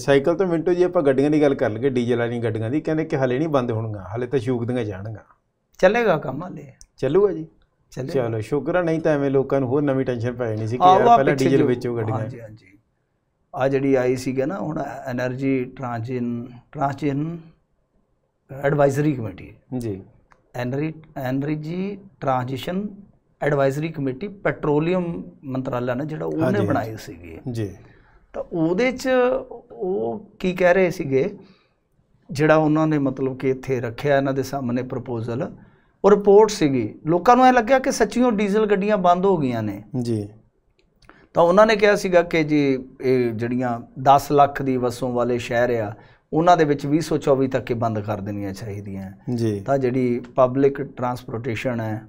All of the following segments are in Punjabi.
ਸਾਈਕਲ ਤੋਂ ਮਿੰਟੋ ਜੀ ਆਪਾਂ ਗੱਡੀਆਂ ਦੀ ਗੱਲ ਕਰ ਲਗੇ ਡੀਜ਼ਲ ਵਾਲੀਆਂ ਗੱਡੀਆਂ ਦੀ ਕਹਿੰਦੇ ਕਿ ਹਲੇ ਨਹੀਂ ਬੰਦ ਹੋਣਗੀਆਂ ਹਲੇ ਤਾਂ ਸ਼ੂਕਦੀਆਂ ਜਾਣਗੀਆਂ ਚੱਲੇਗਾ ਕੰਮ ਹਲੇ ਚੱਲੂਗਾ ਜੀ ਚਲੋ ਸ਼ੁਕਰ ਨਹੀਂ ਤਾਂ ਐਵੇਂ ਲੋਕਾਂ ਨੂੰ ਹੋਰ ਨਵੀਂ ਟੈਨਸ਼ਨ ਪੈ ਜਾਣੀ ਸੀ ਕਿ ਯਾਰ ਪਹਿਲਾਂ ਡੀਜ਼ਲ ਵੇਚੋ ਗੱਡੀਆਂ ਹਾਂਜੀ ਹਾਂਜੀ ਆ ਜਿਹੜੀ ਆਈ ਸੀਗਾ ਨਾ ਹੁਣ energy transition transition advisory committee ਜੀ ਐਨਰੀ energy transition advisory committee petroleum ਮੰਤਰਾਲਾ ਨੇ ਜਿਹੜਾ ਉਹਨੇ ਬਣਾਈ ਸੀਗੀ ਜੀ ਤਾਂ ਉਹਦੇ 'ਚ ਉਹ ਕੀ ਕਹਿ ਰਹੇ ਸੀਗੇ ਜਿਹੜਾ ਉਹਨਾਂ ਨੇ ਮਤਲਬ ਕਿ ਇੱਥੇ ਰੱਖਿਆ ਇਹਨਾਂ ਦੇ ਸਾਹਮਣੇ ਪ੍ਰਪੋਜ਼ਲ ਉਹ ਰਿਪੋਰਟ ਸੀਗੀ ਲੋਕਾਂ ਨੂੰ ਐ ਲੱਗਿਆ ਕਿ ਸੱਚੀਓ ਡੀਜ਼ਲ ਗੱਡੀਆਂ ਬੰਦ ਹੋ ਗਈਆਂ ਨੇ ਜੀ ਤਾਂ ਉਹਨਾਂ ਨੇ ਕਿਹਾ ਸੀਗਾ ਕਿ ਜੀ ਇਹ ਜਿਹੜੀਆਂ 10 ਲੱਖ ਦੀ ਵਸੋਂ ਵਾਲੇ ਸ਼ਹਿਰ ਆ ਉਹਨਾਂ ਦੇ ਵਿੱਚ 2024 ਤੱਕ ਇਹ ਬੰਦ ਕਰ ਦੇਣੀਆਂ ਚਾਹੀਦੀਆਂ ਜੀ ਤਾਂ ਜਿਹੜੀ ਪਬਲਿਕ ਟਰਾਂਸਪੋਰਟੇਸ਼ਨ ਹੈ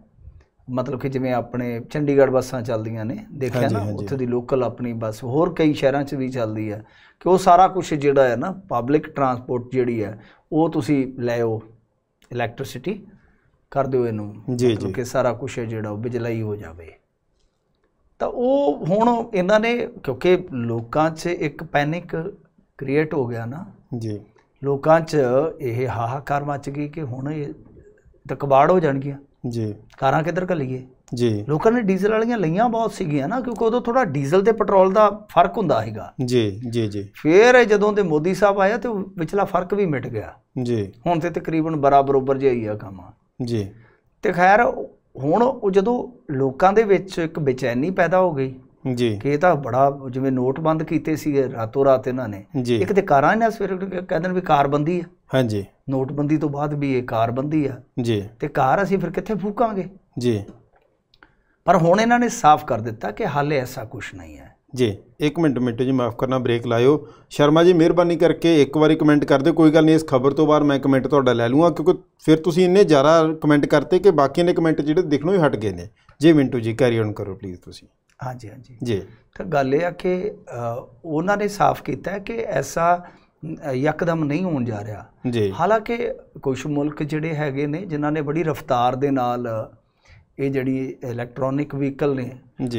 ਮਤਲਬ ਕਿ ਜਿਵੇਂ ਆਪਣੇ ਚੰਡੀਗੜ੍ਹ ਬੱਸਾਂ ਚੱਲਦੀਆਂ ਨੇ ਦੇਖਿਆ ਨਾ ਉੱਥੇ ਦੀ ਲੋਕਲ ਆਪਣੀ ਬੱਸ ਹੋਰ ਕਈ ਸ਼ਹਿਰਾਂ 'ਚ ਵੀ ਚੱਲਦੀ ਹੈ ਕਿ ਉਹ ਸਾਰਾ ਕੁਝ ਜਿਹੜਾ ਹੈ ਨਾ ਪਬਲਿਕ ਟਰਾਂਸਪੋਰਟ ਜਿਹੜੀ ਹੈ ਉਹ ਤੁਸੀਂ ਲੈ ਇਲੈਕਟ੍ਰਿਸਿਟੀ ਕਰ ਦਿਓ ਇਹਨੂੰ ਮਤਲਬ ਕਿ ਸਾਰਾ ਕੁਝ ਹੈ ਜਿਹੜਾ ਉਹ ਬਿਜਲਾਈ ਹੋ ਜਾਵੇ ਤਾਂ ਉਹ ਹੁਣ ਇਹਨਾਂ ਨੇ ਕਿਉਂਕਿ ਲੋਕਾਂ 'ਚ ਇੱਕ ਪੈਨਿਕ ਕ੍ਰੀਏਟ ਹੋ ਗਿਆ ਨਾ ਜੀ ਲੋਕਾਂ 'ਚ ਇਹ ਹਾਹਾਕਾਰ ਮਚ ਗਈ ਕਿ ਹੁਣ ਇਹ ਤਕਬਾੜ ਹੋ ਜਾਣਗੀਆਂ ਜੀ ਕਾਰਾਂ ਕਿੱਧਰ ਕੱਲੀਏ ਜੀ ਲੋਕਾਂ ਨੇ ਡੀਜ਼ਲ ਵਾਲੀਆਂ ਲਈਆਂ ਬਹੁਤ ਸੀਗੀਆਂ ਨਾ ਕਿਉਂਕਿ ਉਦੋਂ ਥੋੜਾ ਡੀਜ਼ਲ ਤੇ ਪੈਟਰੋਲ ਦਾ ਫਰਕ ਹੁੰਦਾ ਹੈਗਾ ਜੀ ਜੀ ਜੀ ਫੇਰ ਜਦੋਂ ਦੇ ਮੋਦੀ ਸਾਹਿਬ ਆਇਆ ਤੇ ਵਿਚਲਾ ਫਰਕ ਵੀ ਮਿਟ ਗਿਆ ਜੀ ਹੁਣ ਤੇ ਤਕਰੀਬਨ ਬਰਾਬਰ ਜਿਹਾ ਹੀ ਆ ਕੰਮ ਜੀ ਤੇ ਖੈਰ ਹੁਣ ਉਹ ਜਦੋਂ ਲੋਕਾਂ ਦੇ ਵਿੱਚ ਇੱਕ ਬੇਚੈਨੀ ਪੈਦਾ ਹੋ ਗਈ ਜੀ ਕਿ ਇਹ ਤਾਂ ਬੜਾ ਜਿਵੇਂ ਨੋਟ ਬੰਦ ਕੀਤੇ ਸੀਗੇ ਰਾਤੋਂ ਰਾਤ ਇਹਨਾਂ ਨੇ ਇੱਕ ਤੇ ਕਾਰਾਂ ਇਹਨਾਂ ਸਵੇਰ ਕਹਿੰਦੇ ਨੇ ਵੀ ਕਾਰ ਬੰਦੀ ਆ ਹਾਂਜੀ ਨੋਟਬੰਦੀ ਤੋਂ ਬਾਅਦ ਵੀ ਇਹ ਕਾਰ ਬੰਦੀ ਆ ਜੀ ਤੇ ਕਾਰ ਅਸੀਂ ਫਿਰ ਕਿੱਥੇ ਫੂਕਾਂਗੇ ਜੀ ਪਰ ਹੁਣ ਇਹਨਾਂ ਨੇ ਸਾਫ਼ ਕਰ ਦਿੱਤਾ ਕਿ ਹਾਲੇ ਐਸਾ ਕੁਝ ਨਹੀਂ ਹੈ ਜੀ 1 ਮਿੰਟ ਮਿੰਟ ਜੀ ਮਾਫ ਕਰਨਾ ਬ੍ਰੇਕ ਲਾਇਓ ਸ਼ਰਮਾ ਜੀ ਮਿਹਰਬਾਨੀ ਕਰਕੇ ਇੱਕ ਵਾਰੀ ਕਮੈਂਟ ਕਰ ਦਿਓ ਕੋਈ ਗੱਲ ਨਹੀਂ ਇਸ ਖਬਰ ਤੋਂ ਬਾਅਦ ਮੈਂ ਕਮੈਂਟ ਤੁਹਾਡਾ ਲੈ ਲੂੰਗਾ ਕਿਉਂਕਿ ਫਿਰ ਤੁਸੀਂ ਇੰਨੇ ਜ਼ਿਆਦਾ ਕਮੈਂਟ ਕਰਤੇ ਕਿ ਬਾਕੀ ਨੇ ਕਮੈਂਟ ਜਿਹੜੇ ਦੇਖਣੋਂ ਹੀ ਹਟ ਗਏ ਨੇ ਜੀ ਮਿੰਟੂ ਜੀ ਕੈਰੀ ਔਨ ਕਰੋ ਪਲੀਜ਼ ਤੁਸੀਂ ਹਾਂਜੀ ਹਾਂਜੀ ਜੀ ਤਾਂ ਗੱਲ ਇਹ ਆ ਕਿ ਉਹਨਾਂ ਨੇ ਸਾਫ਼ ਕੀਤਾ ਕਿ ਐਸਾ ਯਕਦਮ ਨਹੀਂ ਹੋਣ ਜਾ ਰਿਹਾ ਜੀ ਹਾਲਾਂਕਿ ਕੁਝ ਮੁਲਕ ਜਿਹੜੇ ਹੈਗੇ ਨੇ ਜਿਨ੍ਹਾਂ ਨੇ ਬੜੀ ਰਫ਼ਤਾਰ ਦੇ ਨਾਲ ਇਹ ਜਿਹੜੀ ਇਲੈਕਟ੍ਰੋਨਿਕ ਵਹੀਕਲ ਨੇ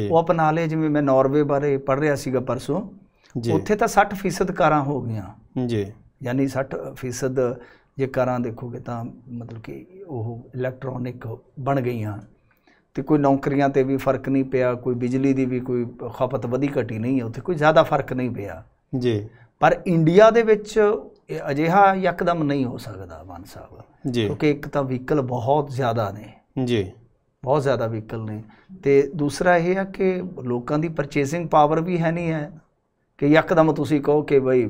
ਉਹ ਅਪਣਾ ਲਏ ਜਿਵੇਂ ਮੈਂ ਨਾਰਵੇ ਬਾਰੇ ਪੜ੍ਹ ਰਿਹਾ ਸੀਗਾ ਪਰਸੋਂ ਉੱਥੇ ਤਾਂ 60% ਕਾਰਾਂ ਹੋ ਗਈਆਂ ਜੀ ਯਾਨੀ 60% ਜੇ ਕਾਰਾਂ ਦੇਖੋਗੇ ਤਾਂ ਮਤਲਬ ਕਿ ਉਹ ਇਲੈਕਟ੍ਰੋਨਿਕ ਬਣ ਗਈਆਂ ਤੇ ਕੋਈ ਨੌਕਰੀਆਂ ਤੇ ਵੀ ਫਰਕ ਨਹੀਂ ਪਿਆ ਕੋਈ ਬਿਜਲੀ ਦੀ ਵੀ ਕੋਈ ਖਪਤ ਵਧੀ ਘਟੀ ਨਹੀਂ ਉੱਥੇ ਕੋਈ ਜ਼ਿਆਦਾ ਫਰਕ ਨਹੀਂ ਪਿਆ ਜੀ ਪਰ ਇੰਡੀਆ ਦੇ ਵਿੱਚ ਇਹ ਅਜਿਹਾ ਇੱਕਦਮ ਨਹੀਂ ਹੋ ਸਕਦਾ ਮਾਨ ਸਾਹਿਬ ਜੀ ਕਿਉਂਕਿ ਇੱਕ ਤਾਂ ਵਹੀਕਲ ਬਹੁਤ ਜ਼ਿਆਦਾ ਨੇ ਜੀ ਬਹੁਤ ਜ਼ਿਆਦਾ ਵਹੀਕਲ ਨੇ ਤੇ ਦੂਸਰਾ ਇਹ ਹੈ ਕਿ ਲੋਕਾਂ ਦੀ ਪਰਚੇਸਿੰਗ ਪਾਵਰ ਵੀ ਹੈ ਨਹੀਂ ਹੈ ਕਿ ਯਕਦਮ ਤੁਸੀਂ ਕਹੋ ਕਿ ਬਈ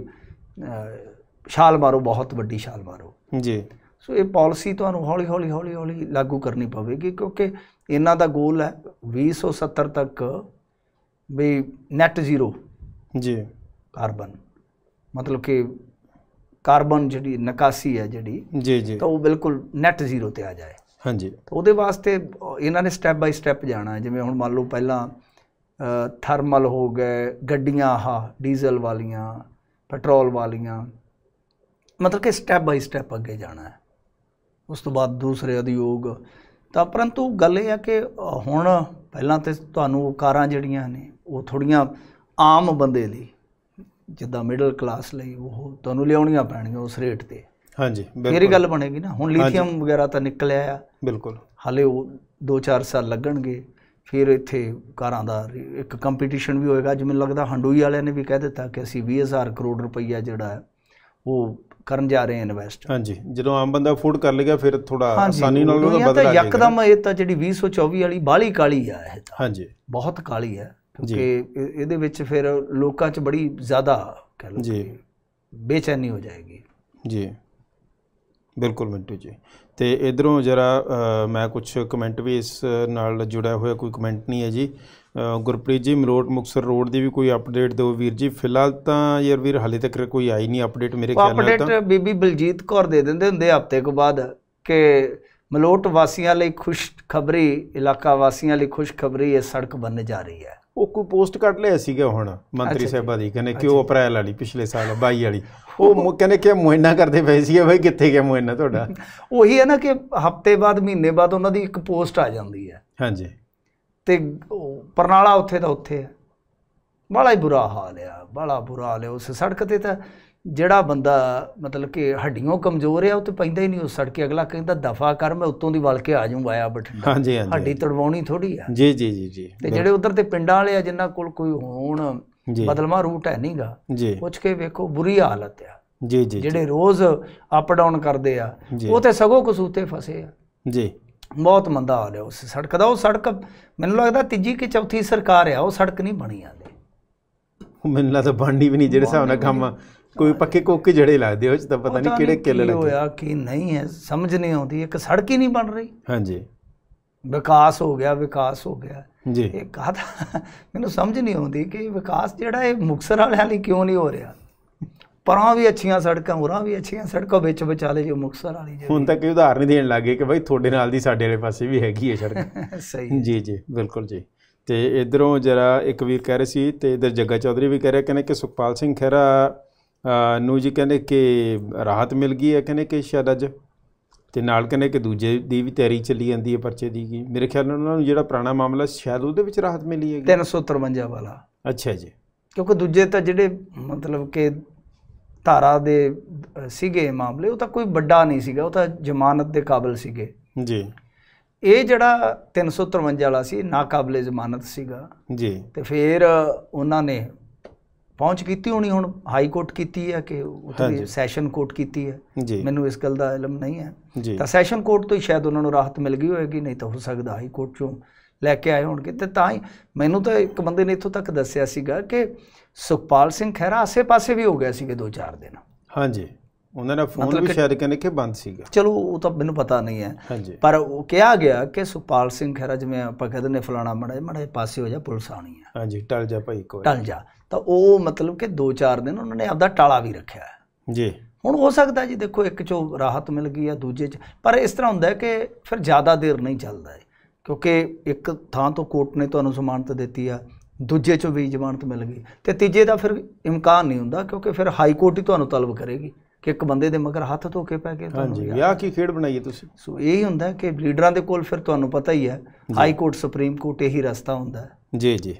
ਛਾਲ ਮਾਰੋ ਬਹੁਤ ਵੱਡੀ ਛਾਲ ਮਾਰੋ ਜੀ ਸੋ ਇਹ ਪਾਲਿਸੀ ਤੁਹਾਨੂੰ ਹੌਲੀ ਹੌਲੀ ਹੌਲੀ ਹੌਲੀ ਲਾਗੂ ਕਰਨੀ ਪਵੇਗੀ ਕਿਉਂਕਿ ਇਹਨਾਂ ਦਾ ਗੋਲ ਹੈ 2070 ਤੱਕ ਵੀ ਨੈਟ ਜ਼ੀਰੋ ਜੀ ਕਾਰਬਨ ਮਤਲਬ ਕਿ ਕਾਰਬਨ ਜਿਹੜੀ ਨਿਕਾਸੀ ਹੈ ਜਿਹੜੀ ਜੀ ਜੀ ਤਾਂ ਉਹ ਬਿਲਕੁਲ ਨੈਟ ਜ਼ੀਰੋ ਤੇ ਆ ਜਾਏ ਹਾਂਜੀ ਉਹਦੇ ਵਾਸਤੇ ਇਹਨਾਂ ਨੇ ਸਟੈਪ ਬਾਈ ਸਟੈਪ ਜਾਣਾ ਜਿਵੇਂ ਹੁਣ ਮੰਨ ਲਓ ਪਹਿਲਾਂ ਥਰਮਲ ਹੋ ਗਏ ਗੱਡੀਆਂ ਆਹ ਡੀਜ਼ਲ ਵਾਲੀਆਂ ਪੈਟਰੋਲ ਵਾਲੀਆਂ ਮਤਲਬ ਕਿ ਸਟੈਪ ਬਾਈ ਸਟੈਪ ਅੱਗੇ ਜਾਣਾ ਹੈ ਉਸ ਤੋਂ ਬਾਅਦ ਦੂਸਰੇ ਉਦਯੋਗ ਤਾਂ ਪਰੰਤੂ ਗੱਲ ਇਹ ਆ ਕਿ ਹੁਣ ਪਹਿਲਾਂ ਤੇ ਤੁਹਾਨੂੰ ਉਹ ਕਾਰਾਂ ਜਿਹੜੀਆਂ ਨੇ ਉਹ ਥੋੜੀਆਂ ਆਮ ਬੰਦੇ ਲਈ ਜਿੱਦਾਂ ਮਿਡਲ ਕਲਾਸ ਲਈ ਉਹ ਤੁਹਾਨੂੰ ਲਿਆਉਣੀਆਂ ਪੈਣਗੀਆਂ ਉਸ ਰੇਟ ਤੇ ਹਾਂਜੀ ਬਿਲਕੁਲ ਮੇਰੀ ਗੱਲ ਬਣੇਗੀ ਨਾ ਹੁਣ ਲਿਥੀਅਮ ਵਗੈਰਾ ਤਾਂ ਨਿਕਲਿਆ ਆ ਬਿਲਕੁਲ ਹਲੇ ਉਹ 2-4 ਸਾਲ ਲੱਗਣਗੇ ਫਿਰ ਇੱਥੇ ਕਾਰਾਂ ਦਾ ਇੱਕ ਕੰਪੀਟੀਸ਼ਨ ਵੀ ਹੋਏਗਾ ਜਿਵੇਂ ਲੱਗਦਾ ਹੰਡੂਈ ਵਾਲਿਆਂ ਨੇ ਵੀ ਕਹਿ ਦਿੱਤਾ ਕਿ ਅਸੀਂ 20000 ਕਰੋੜ ਰੁਪਈਆ ਜਿਹੜਾ ਉਹ ਕਰਨ ਜਾ ਰਹੇ ਹਾਂ ਇਨਵੈਸਟ ਹਾਂਜੀ ਜਦੋਂ ਆਮ ਬੰਦਾ ਫੂਡ ਕਰ ਲੇਗਾ ਫਿਰ ਥੋੜਾ ਆਸਾਨੀ ਨਾਲ ਉਹਦਾ ਬਦਲ ਆ ਜਾਏਗਾ ਇੱਕਦਮ ਇਹ ਤਾਂ ਜਿਹੜੀ 2024 ਵਾਲੀ ਬਾਲੀ ਕਾਲੀ ਆ ਇਹ ਤਾਂ ਹਾਂਜੀ ਬਹੁਤ ਕਾਲੀ ਹੈ ਕਿਉਂਕਿ ਇਹਦੇ ਵਿੱਚ ਫਿਰ ਲੋਕਾਂ 'ਚ ਬੜੀ ਜ਼ਿਆਦਾ ਕਹਿ ਲਓ ਜੀ ਬੇਚੈਨੀ ਹੋ ਜਾਏਗੀ ਜੀ ਬਿਲਕੁਲ ਮਿੰਟੂ ਜੀ ਤੇ ਇਧਰੋਂ ਜਰਾ ਮੈਂ ਕੁਝ ਕਮੈਂਟ ਵੀ ਇਸ ਨਾਲ ਜੁੜਿਆ ਹੋਇਆ ਕੋਈ ਕਮੈਂਟ ਨਹੀਂ ਹੈ ਜੀ ਗੁਰਪ੍ਰੀਤ ਜੀ ਮਲੋਟ ਮੁਕਸਰ ਰੋਡ ਦੀ ਵੀ ਕੋਈ ਅਪਡੇਟ ਦਿਓ ਵੀਰ ਜੀ ਫਿਲਹਾਲ ਤਾਂ ਯਾਰ ਵੀਰ ਹਾਲੇ ਤੱਕ ਕੋਈ ਆਈ ਨਹੀਂ ਅਪਡੇਟ ਮੇਰੇ ਖਿਆਲ ਨਾਲ ਤਾਂ ਅਪਡੇਟ ਬੀਬੀ ਬਲਜੀਤ ਕੌਰ ਦੇ ਦਿੰਦੇ ਹੁੰਦੇ ਹਫਤੇ ਕੋ ਬਾਅਦ ਕਿ ਮਲੋਟ ਵਾਸੀਆਂ ਲਈ ਖੁਸ਼ ਖਬਰੀ ਇਲਾਕਾ ਵਾਸੀਆਂ ਲਈ ਖੁਸ਼ ਖਬਰੀ ਇਹ ਸੜਕ ਬਣਨ ਜਾ ਰਹੀ ਹੈ ਉਹ ਕੋਈ ਪੋਸਟ ਕੱਢ ਲਿਆ ਸੀਗਾ ਹੁਣ ਮੰਤਰੀ ਸਾਹਿਬਾ ਦੀ ਕਹਿੰਦੇ ਕਿ ਉਹ ਅਪ੍ਰੈਲ ਵਾਲੀ ਪਿਛਲੇ ਸਾਲ 22 ਵਾਲੀ ਉਹ ਕਹਿੰਦੇ ਕਿ ਮੋਹਿਨਾ ਕਰਦੇ ਪਏ ਸੀਗੇ ਭਾਈ ਕਿੱਥੇ ਗਿਆ ਮੋਹਿਨਾ ਤੁਹਾਡਾ ਉਹੀ ਹੈ ਨਾ ਕਿ ਹਫਤੇ ਬਾਅਦ ਮਹੀਨੇ ਬਾਅਦ ਉਹਨਾਂ ਦੀ ਇੱਕ ਪੋਸਟ ਆ ਜਾਂਦੀ ਹੈ ਹਾਂਜੀ ਤੇ ਪਰਨਾਲਾ ਉੱਥੇ ਦਾ ਉੱਥੇ ਹੈ ਬੜਾ ਹੀ ਬੁਰਾ ਹਾਲ ਆ ਬੜਾ ਬੁਰਾ ਹਾਲ ਹੈ ਉਸ ਸੜਕ ਤੇ ਤਾਂ ਜਿਹੜਾ ਬੰਦਾ ਮਤਲਬ ਕਿ ਹੱਡੀਆਂ ਕਮਜ਼ੋਰ ਆ ਉਹ ਤੇ ਪੈਂਦਾ ਹੀ ਨਹੀਂ ਉਸ ਸੜਕ ਅਗਲਾ ਕਹਿੰਦਾ ਦਫਾ ਕਰ ਮੈਂ ਉੱਤੋਂ ਦੀ ਵਲ ਕੇ ਆ ਜਾਊਂ ਆਇਆ ਬਠਿੰਡਾ ਹਾਂਜੀ ਹਾਂਜੀ ਹੱਡੀ ਤੜਵਾਉਣੀ ਥੋੜੀ ਆ ਜੀ ਜੀ ਜੀ ਜੀ ਤੇ ਜਿਹੜੇ ਉਧਰ ਤੇ ਪਿੰਡਾਂ ਵਾਲੇ ਆ ਜਿਨ੍ਹਾਂ ਕੋਲ ਕੋਈ ਹੋਣ ਬਦਲਮਾ ਰੂਟ ਹੈ ਨਹੀਂਗਾ ਪੁੱਛ ਕੇ ਵੇਖੋ ਬੁਰੀ ਹਾਲਤ ਆ ਜੀ ਜੀ ਜਿਹੜੇ ਰੋਜ਼ ਅਪ ਡਾਊਨ ਕਰਦੇ ਆ ਉਹ ਤੇ ਸਗੋਂ ਕਸੂਤੇ ਫਸੇ ਆ ਜੀ ਬਹੁਤ ਮੰਦਾ ਹਾਲ ਹੈ ਉਸ ਸੜਕ ਦਾ ਉਹ ਸੜਕ ਮੈਨੂੰ ਲੱਗਦਾ ਤੀਜੀ ਕਿ ਚੌਥੀ ਸਰਕਾਰ ਆ ਉਹ ਸੜਕ ਨਹੀਂ ਬਣੀ ਆਂਦੇ ਮੈਨੂੰ ਲੱਗਦਾ ਬਣਨੀ ਵੀ ਨਹੀਂ ਜਿਹੜੇ ਹਿਸਾਬ ਨਾਲ ਕੰਮ ਕੋਈ ਪੱਕੇ ਕੋਕੇ ਜੜੇ ਲੱਗਦੇ ਉਹ ਚ ਤਾਂ ਪਤਾ ਨਹੀਂ ਕਿਹੜੇ ਕਿੱਲ ਲੱਗੇ ਹੋਇਆ ਕਿ ਨਹੀਂ ਹੈ ਸਮਝ ਨਹੀਂ ਆਉਂਦੀ ਇੱਕ ਸੜਕ ਹੀ ਨਹੀਂ ਬਣ ਰਹੀ ਹਾਂਜੀ ਵਿਕਾਸ ਹੋ ਗਿਆ ਵਿਕਾਸ ਹੋ ਗਿਆ ਜੀ ਇਹ ਕਾਹਦਾ ਮੈਨੂੰ ਸਮਝ ਨਹੀਂ ਆਉਂਦੀ ਕਿ ਵਿਕਾਸ ਜਿਹੜਾ ਇਹ ਮੁਕਸਰ ਵਾਲਿਆਂ ਲਈ ਕਿਉਂ ਨਹੀਂ ਹੋ ਰਿਹਾ ਪਰਾਂ ਵੀ ਅੱਛੀਆਂ ਸੜਕਾਂ ਉਰਾਂ ਵੀ ਅੱਛੀਆਂ ਸੜਕਾਂ ਵਿੱਚ ਵਿਚਾਲੇ ਜੋ ਮੁਕਸਰ ਵਾਲੀ ਜੀ ਹੁਣ ਤਾਂ ਕਈ ਉਦਾਹਰਨ ਦੇਣ ਲੱਗੇ ਕਿ ਭਾਈ ਤੁਹਾਡੇ ਨਾਲ ਦੀ ਸਾਡੇ ਵਾਲੇ ਪਾਸੇ ਵੀ ਹੈਗੀ ਹੈ ਸੜਕ ਸਹੀ ਜੀ ਜੀ ਬਿਲਕੁਲ ਜੀ ਤੇ ਇਧਰੋਂ ਜਰਾ ਇੱਕ ਵੀਰ ਕਹਿ ਰਹੇ ਸੀ ਤੇ ਇਧਰ ਜੱਗਾ ਚੌਧਰੀ ਵੀ ਕਹਿ ਰਿਹਾ ਕਹਿੰਦੇ ਕਿ ਸੁਖਪਾਲ ਸਿੰਘ ਖੇਰਾ ਨੂੰ ਜੀ ਕਹਿੰਦੇ ਕਿ ਰਾਹਤ ਮਿਲ ਗਈ ਹੈ ਕਹਿੰਦੇ ਕਿ ਸ਼ਾਇਦ ਅੱਜ ਤੇ ਨਾਲ ਕਹਿੰਦੇ ਕਿ ਦੂਜੇ ਦੀ ਵੀ ਤਿਆਰੀ ਚੱਲੀ ਜਾਂਦੀ ਹੈ ਪਰਚੇ ਦੀ ਕੀ ਮੇਰੇ ਖਿਆਲ ਨਾਲ ਉਹਨਾਂ ਨੂੰ ਜਿਹੜਾ ਪੁਰਾਣਾ ਮਾਮਲਾ ਸ਼ਾਇਦ ਉਹਦੇ ਵਿੱਚ ਰਾਹਤ ਮਿਲੀ ਹੈਗੀ 353 ਵਾਲਾ ਅੱਛਾ ਜੀ ਕਿਉਂਕਿ ਦੂਜੇ ਤਾਂ ਜਿਹੜੇ ਮਤਲਬ ਕਿ ਧਾਰਾ ਦੇ ਸੀਗੇ ਮਾਮਲੇ ਉਹ ਤਾਂ ਕੋਈ ਵੱਡਾ ਨਹੀਂ ਸੀਗਾ ਉਹ ਤਾਂ ਜ਼ਮਾਨਤ ਦੇ ਕਾਬਿਲ ਸੀਗੇ ਜੀ ਇਹ ਜਿਹੜਾ 353 ਵਾਲਾ ਸੀ ਨਾ ਕਾਬਲੇ ਜ਼ਮਾਨਤ ਸੀਗਾ ਜੀ ਤੇ ਫਿਰ ਉਹਨਾਂ ਨੇ ਪਹੁੰਚ ਕੀਤੀ ਹੋਣੀ ਹੁਣ ਹਾਈ ਕੋਰਟ ਕੀਤੀ ਹੈ ਕਿ ਉੱਥੇ ਸੈਸ਼ਨ ਕੋਰਟ ਕੀਤੀ ਹੈ ਮੈਨੂੰ ਇਸ ਗੱਲ ਦਾ ਇਲਮ ਨਹੀਂ ਹੈ ਤਾਂ ਸੈਸ਼ਨ ਕੋਰਟ ਤੋਂ ਹੀ ਸ਼ਾਇਦ ਉਹਨਾਂ ਨੂੰ ਰਾਹਤ ਮਿਲ ਗਈ ਹੋਵੇਗੀ ਨਹੀਂ ਤਾਂ ਹੋ ਸਕਦਾ ਹਾਈ ਕੋਰਟ ਚੋਂ ਲੈ ਕੇ ਆਏ ਹੋਣਗੇ ਤੇ ਤਾਂ ਹੀ ਮੈਨੂੰ ਤਾਂ ਇੱਕ ਬੰਦੇ ਨੇ ਇੱਥੋਂ ਤੱਕ ਦੱਸਿਆ ਸੀਗਾ ਕਿ ਸੁਖਪਾਲ ਸਿੰਘ ਖਹਿਰਾ ਆਸੇ-ਪਾਸੇ ਵੀ ਹੋ ਗਿਆ ਸੀਗੇ 2-4 ਦਿਨ ਹਾਂਜੀ ਉਹਨਾਂ ਦਾ ਫੋਨ ਵੀ ਸ਼ਾਇਦ ਕਹਿੰਦੇ ਕਿ ਬੰਦ ਸੀਗਾ ਚਲੋ ਉਹ ਤਾਂ ਮੈਨੂੰ ਪਤਾ ਨਹੀਂ ਹੈ ਪਰ ਉਹ ਕਿਹਾ ਗਿਆ ਕਿ ਸੁਖਪਾਲ ਸਿੰਘ ਖਹਿਰਾ ਜਿਵੇਂ ਆਪਾਂ ਕਹਿੰਦੇ ਨੇ ਫਲਾਣਾ ਮੜਾ ਮੜਾ ਪਾਸੇ ਹੋ ਜਾ ਪੁਲਿਸ ਆਣੀ ਹੈ ਹਾਂਜੀ ਟਲ ਜਾ ਭਾਈ ਕੋਈ ਟਲ ਜਾ ਤਾਂ ਉਹ ਮਤਲਬ ਕਿ 2-4 ਦਿਨ ਉਹਨਾਂ ਨੇ ਆਪਦਾ ਟਾਲਾ ਵੀ ਰੱਖਿਆ ਜੀ ਹੁਣ ਹੋ ਸਕਦਾ ਜੀ ਦੇਖੋ ਇੱਕ ਚੋਂ ਰਾਹਤ ਮਿਲ ਗਈ ਆ ਦੂਜੇ ਚ ਪਰ ਇਸ ਤਰ੍ਹਾਂ ਹੁੰਦਾ ਹੈ ਕਿ ਫਿਰ ਜ਼ਿਆਦਾ ਦੇਰ ਨਹੀਂ ਚੱਲਦਾ ਕਿਉਂਕਿ ਇੱਕ ਥਾਂ ਤੋਂ ਕੋਰਟ ਨੇ ਤੁਹਾਨੂੰ ਜ਼ਮਾਨਤ ਦਿੱਤੀ ਆ ਦੂਜੇ ਚੋਂ ਵੀ ਜ਼ਮਾਨਤ ਮਿਲ ਗਈ ਤੇ ਤੀਜੇ ਦਾ ਫਿਰ ਇਮਕਾਨ ਨਹੀਂ ਹੁੰਦਾ ਕਿਉਂਕਿ ਫਿਰ ਹਾਈ ਕੋਰਟ ਹੀ ਤੁਹਾਨੂੰ ਤਲਬ ਕਰੇਗੀ ਕਿ ਇੱਕ ਬੰਦੇ ਦੇ ਮਗਰ ਹੱਥ ਧੋ ਕੇ ਪੈ ਗਏ ਹਾਂਜੀ ਵਿਆਹ ਕੀ ਖੇਡ ਬਣਾਈਏ ਤੁਸੀਂ ਸੋ ਇਹ ਹੀ ਹੁੰਦਾ ਕਿ ਲੀਡਰਾਂ ਦੇ ਕੋਲ ਫਿਰ ਤੁਹਾਨੂੰ ਪਤਾ ਹੀ ਹੈ ਹਾਈ ਕੋਰਟ ਸੁਪਰੀਮ ਕੋਰਟ ਇਹੀ ਰਸਤਾ ਹੁੰਦਾ ਹੈ ਜੀ ਜੀ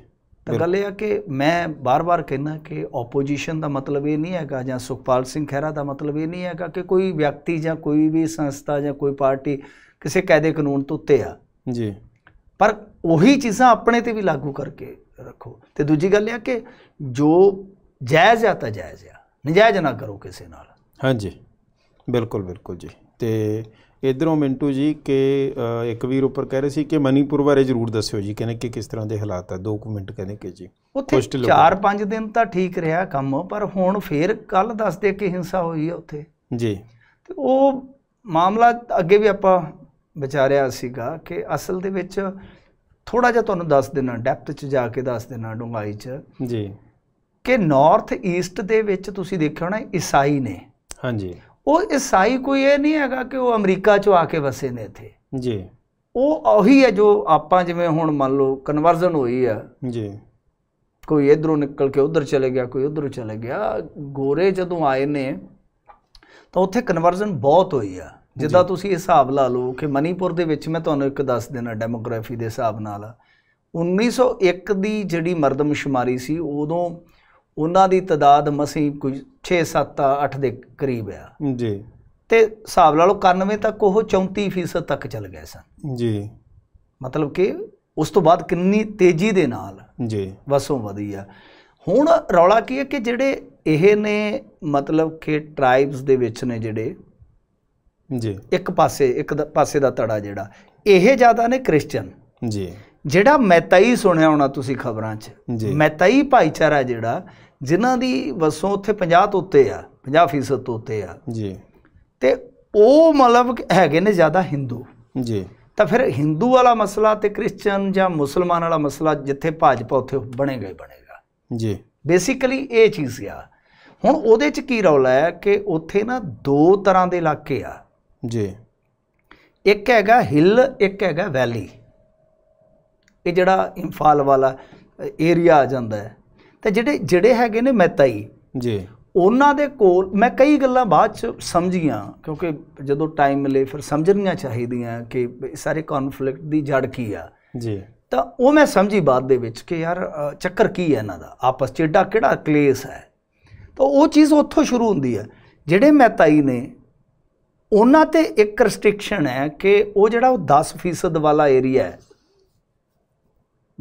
ਤਾਂ ਗੱਲ ਇਹ ਆ ਕਿ ਮੈਂ ਬਾਰ-ਬਾਰ ਕਹਿਣਾ ਕਿ ਆਪੋਜੀਸ਼ਨ ਦਾ ਮਤਲਬ ਇਹ ਨਹੀਂ ਹੈਗਾ ਜਾਂ ਸੁਖਪਾਲ ਸਿੰਘ ਖਹਿਰਾ ਦਾ ਮਤਲਬ ਇਹ ਨਹੀਂ ਹੈਗਾ ਕਿ ਕੋਈ ਵਿਅਕਤੀ ਜਾਂ ਕੋਈ ਵੀ ਸੰਸਥਾ ਜਾਂ ਕੋਈ ਪਾਰਟੀ ਕਿਸੇ ਕਾਇਦੇ ਕਾਨੂੰਨ ਤੋਂ ਉੱਤੇ ਆ ਜੀ ਪਰ ਉਹੀ ਚੀਜ਼ਾਂ ਆਪਣੇ ਤੇ ਵੀ ਲਾਗੂ ਕਰਕੇ ਰੱਖੋ ਤੇ ਦੂਜੀ ਗੱਲ ਇਹ ਕਿ ਜੋ ਜਾਇਜ਼ ਆ ਤਾਂ ਜਾਇਜ਼ ਆ ਨਜਾਇਜ਼ ਨਾ ਕਰੋ ਕਿਸੇ ਨਾਲ ਹਾਂਜੀ ਬਿਲਕੁਲ ਬਿਲਕੁਲ ਜੀ ਤੇ ਇਧਰੋਂ ਮਿੰਟੂ ਜੀ ਕਿ ਇੱਕ ਵੀਰ ਉੱਪਰ ਕਹਿ ਰਹੇ ਸੀ ਕਿ ਮਨੀਪੁਰ ਬਾਰੇ ਜ਼ਰੂਰ ਦੱਸਿਓ ਜੀ ਕਹਿੰਦੇ ਕਿ ਕਿਸ ਤਰ੍ਹਾਂ ਦੇ ਹਾਲਾਤ ਆ ਕੁ ਮਿੰਟ ਕਹਿੰਦੇ ਕਿ ਜੀ ਉੱਥੇ 4-5 ਦਿਨ ਤਾਂ ਠੀਕ ਰਿਹਾ ਕੰਮ ਪਰ ਹੁਣ ਫੇਰ ਕੱਲ ਦੱਸਦੇ ਕਿ ਹਿੰਸਾ ਹੋਈ ਆ ਉੱਥੇ ਜੀ ਤੇ ਉਹ ਮਾਮਲਾ ਅੱਗੇ ਵੀ ਆਪਾਂ ਵਿਚਾਰਿਆ ਸੀਗਾ ਕਿ ਅਸਲ ਦੇ ਵਿੱਚ ਥੋੜਾ ਜਿਹਾ ਤੁਹਾਨੂੰ ਦੱਸ ਦੇਣਾ ਡੈਪਥ 'ਚ ਜਾ ਕੇ ਦੱਸ ਦੇਣਾ ਡੁੰਗਾਈ 'ਚ ਜੀ ਕਿ ਨਾਰਥ ਈਸਟ ਦੇ ਵਿੱਚ ਤੁਸੀਂ ਦੇਖਿਆ ਹੋਣਾ ਈਸਾਈ ਨੇ ਹਾਂਜੀ ਉਹ ਈਸਾਈ ਕੋਈ ਇਹ ਨਹੀਂ ਹੈਗਾ ਕਿ ਉਹ ਅਮਰੀਕਾ 'ਚ ਆ ਕੇ ਵਸੇ ਨੇ ਇੱਥੇ ਜੀ ਉਹ ਉਹੀ ਹੈ ਜੋ ਆਪਾਂ ਜਿਵੇਂ ਹੁਣ ਮੰਨ ਲਓ ਕਨਵਰਜ਼ਨ ਹੋਈ ਆ ਜੀ ਕੋਈ ਇਧਰੋਂ ਨਿਕਲ ਕੇ ਉਧਰ ਚਲੇ ਗਿਆ ਕੋਈ ਉਧਰੋਂ ਚਲੇ ਗਿਆ ਗੋਰੇ ਜਦੋਂ ਆਏ ਨੇ ਤਾਂ ਉੱਥੇ ਕਨਵਰਜ਼ਨ ਬਹੁਤ ਹੋਈ ਆ ਜਿੱਦਾਂ ਤੁਸੀਂ ਹਿਸਾਬ ਲਾ ਲਓ ਕਿ ਮਨੀਪੁਰ ਦੇ ਵਿੱਚ ਮੈਂ ਤੁਹਾਨੂੰ ਇੱਕ ਦੱਸ ਦੇਣਾ ਡੈਮੋਗ੍ਰਾਫੀ ਦੇ ਹਿਸਾਬ ਨਾਲ 1901 ਦੀ ਜਿਹੜੀ ਮਰਦਮਸ਼ੁਮਾਰੀ ਸੀ ਉਦੋਂ ਉਹਨਾਂ ਦੀ ਤਦਾਦ ਮਸੀਂ ਕੋਈ 6 7 8 ਦੇ ਕਰੀਬ ਆ ਜੀ ਤੇ ਹਿਸਾਬ ਲਾ ਲਓ 91 ਤੱਕ ਉਹ 34% ਤੱਕ ਚਲ ਗਏ ਸਨ ਜੀ ਮਤਲਬ ਕਿ ਉਸ ਤੋਂ ਬਾਅਦ ਕਿੰਨੀ ਤੇਜ਼ੀ ਦੇ ਨਾਲ ਜੀ ਵਸੋਂ ਵਧੀ ਆ ਹੁਣ ਰੌਲਾ ਕੀ ਹੈ ਕਿ ਜਿਹੜੇ ਇਹ ਨੇ ਮਤਲਬ ਕਿ ਟ੍ਰਾਈਬਸ ਦੇ ਵਿੱਚ ਨੇ ਜਿਹੜੇ ਜੀ ਇੱਕ ਪਾਸੇ ਇੱਕ ਪਾਸੇ ਦਾ ਤੜਾ ਜਿਹੜਾ ਇਹ ਜ਼ਿਆਦਾ ਨੇ ਕ੍ਰਿਸਚੀਅਨ ਜੀ ਜਿਹੜਾ ਮੈਤਾਈ ਸੁਣਿਆ ਹੋਣਾ ਤੁਸੀਂ ਖਬਰਾਂ 'ਚ ਮੈਤਾਈ ਭਾਈਚਾਰਾ ਜਿਹੜਾ ਜਿਨ੍ਹਾਂ ਦੀ ਵਸੋਂ ਉੱਥੇ 50 ਤੋਂ ਉੱਤੇ ਆ 50% ਤੋਂ ਉੱਤੇ ਆ ਜੀ ਤੇ ਉਹ ਮਤਲਬ ਹੈਗੇ ਨੇ ਜ਼ਿਆਦਾ ਹਿੰਦੂ ਜੀ ਤਾਂ ਫਿਰ ਹਿੰਦੂ ਵਾਲਾ ਮਸਲਾ ਤੇ ਕ੍ਰਿਸਚੀਅਨ ਜਾਂ ਮੁਸਲਮਾਨ ਵਾਲਾ ਮਸਲਾ ਜਿੱਥੇ ਭਾਜਪਾ ਉੱਥੇ ਬਣੇਗਾ ਹੀ ਬਣੇਗਾ ਜੀ ਬੇਸਿਕਲੀ ਇਹ ਚੀਜ਼ ਆ ਹੁਣ ਉਹਦੇ 'ਚ ਕੀ ਰੌਲਾ ਹੈ ਕਿ ਉੱਥੇ ਨਾ ਦੋ ਤਰ੍ਹਾਂ ਦੇ ਇਲਾਕੇ ਆ ਜੀ ਇੱਕ ਹੈਗਾ ਹਿੱਲ ਇੱਕ ਹੈਗਾ ਵੈਲੀ ਇਹ ਜਿਹੜਾ ਇੰਫਾਲ ਵਾਲਾ ਏਰੀਆ ਆ ਜਾਂਦਾ ਹੈ ਤੇ ਜਿਹੜੇ ਜਿਹੜੇ ਹੈਗੇ ਨੇ ਮੈਤਾਈ ਜੀ ਉਹਨਾਂ ਦੇ ਕੋਲ ਮੈਂ ਕਈ ਗੱਲਾਂ ਬਾਅਦ ਚ ਸਮਝੀਆਂ ਕਿਉਂਕਿ ਜਦੋਂ ਟਾਈਮ ਮਿਲੇ ਫਿਰ ਸਮਝਣੀਆਂ ਚਾਹੀਦੀਆਂ ਕਿ ਸਾਰੇ ਕਨਫਲਿਕਟ ਦੀ ਜੜ ਕੀ ਆ ਜੀ ਤਾਂ ਉਹ ਮੈਂ ਸਮਝੀ ਬਾਅਦ ਦੇ ਵਿੱਚ ਕਿ ਯਾਰ ਚੱਕਰ ਕੀ ਹੈ ਇਹਨਾਂ ਦਾ ਆਪਸ ਚ ਏਡਾ ਕਿਹੜਾ ਕਲੇਸ਼ ਹੈ ਤਾਂ ਉਹ ਚੀਜ਼ ਉੱਥੋਂ ਸ਼ੁਰੂ ਹੁੰਦੀ ਹੈ ਜਿਹੜੇ ਮਹਿਤਾਈ ਨੇ ਉਹਨਾਂ ਤੇ ਇੱਕ ਰੈਸਟ੍ਰਿਕਸ਼ਨ ਹੈ ਕਿ ਉਹ ਜਿਹੜਾ ਉਹ 10% ਵਾਲਾ ਏਰੀਆ ਹੈ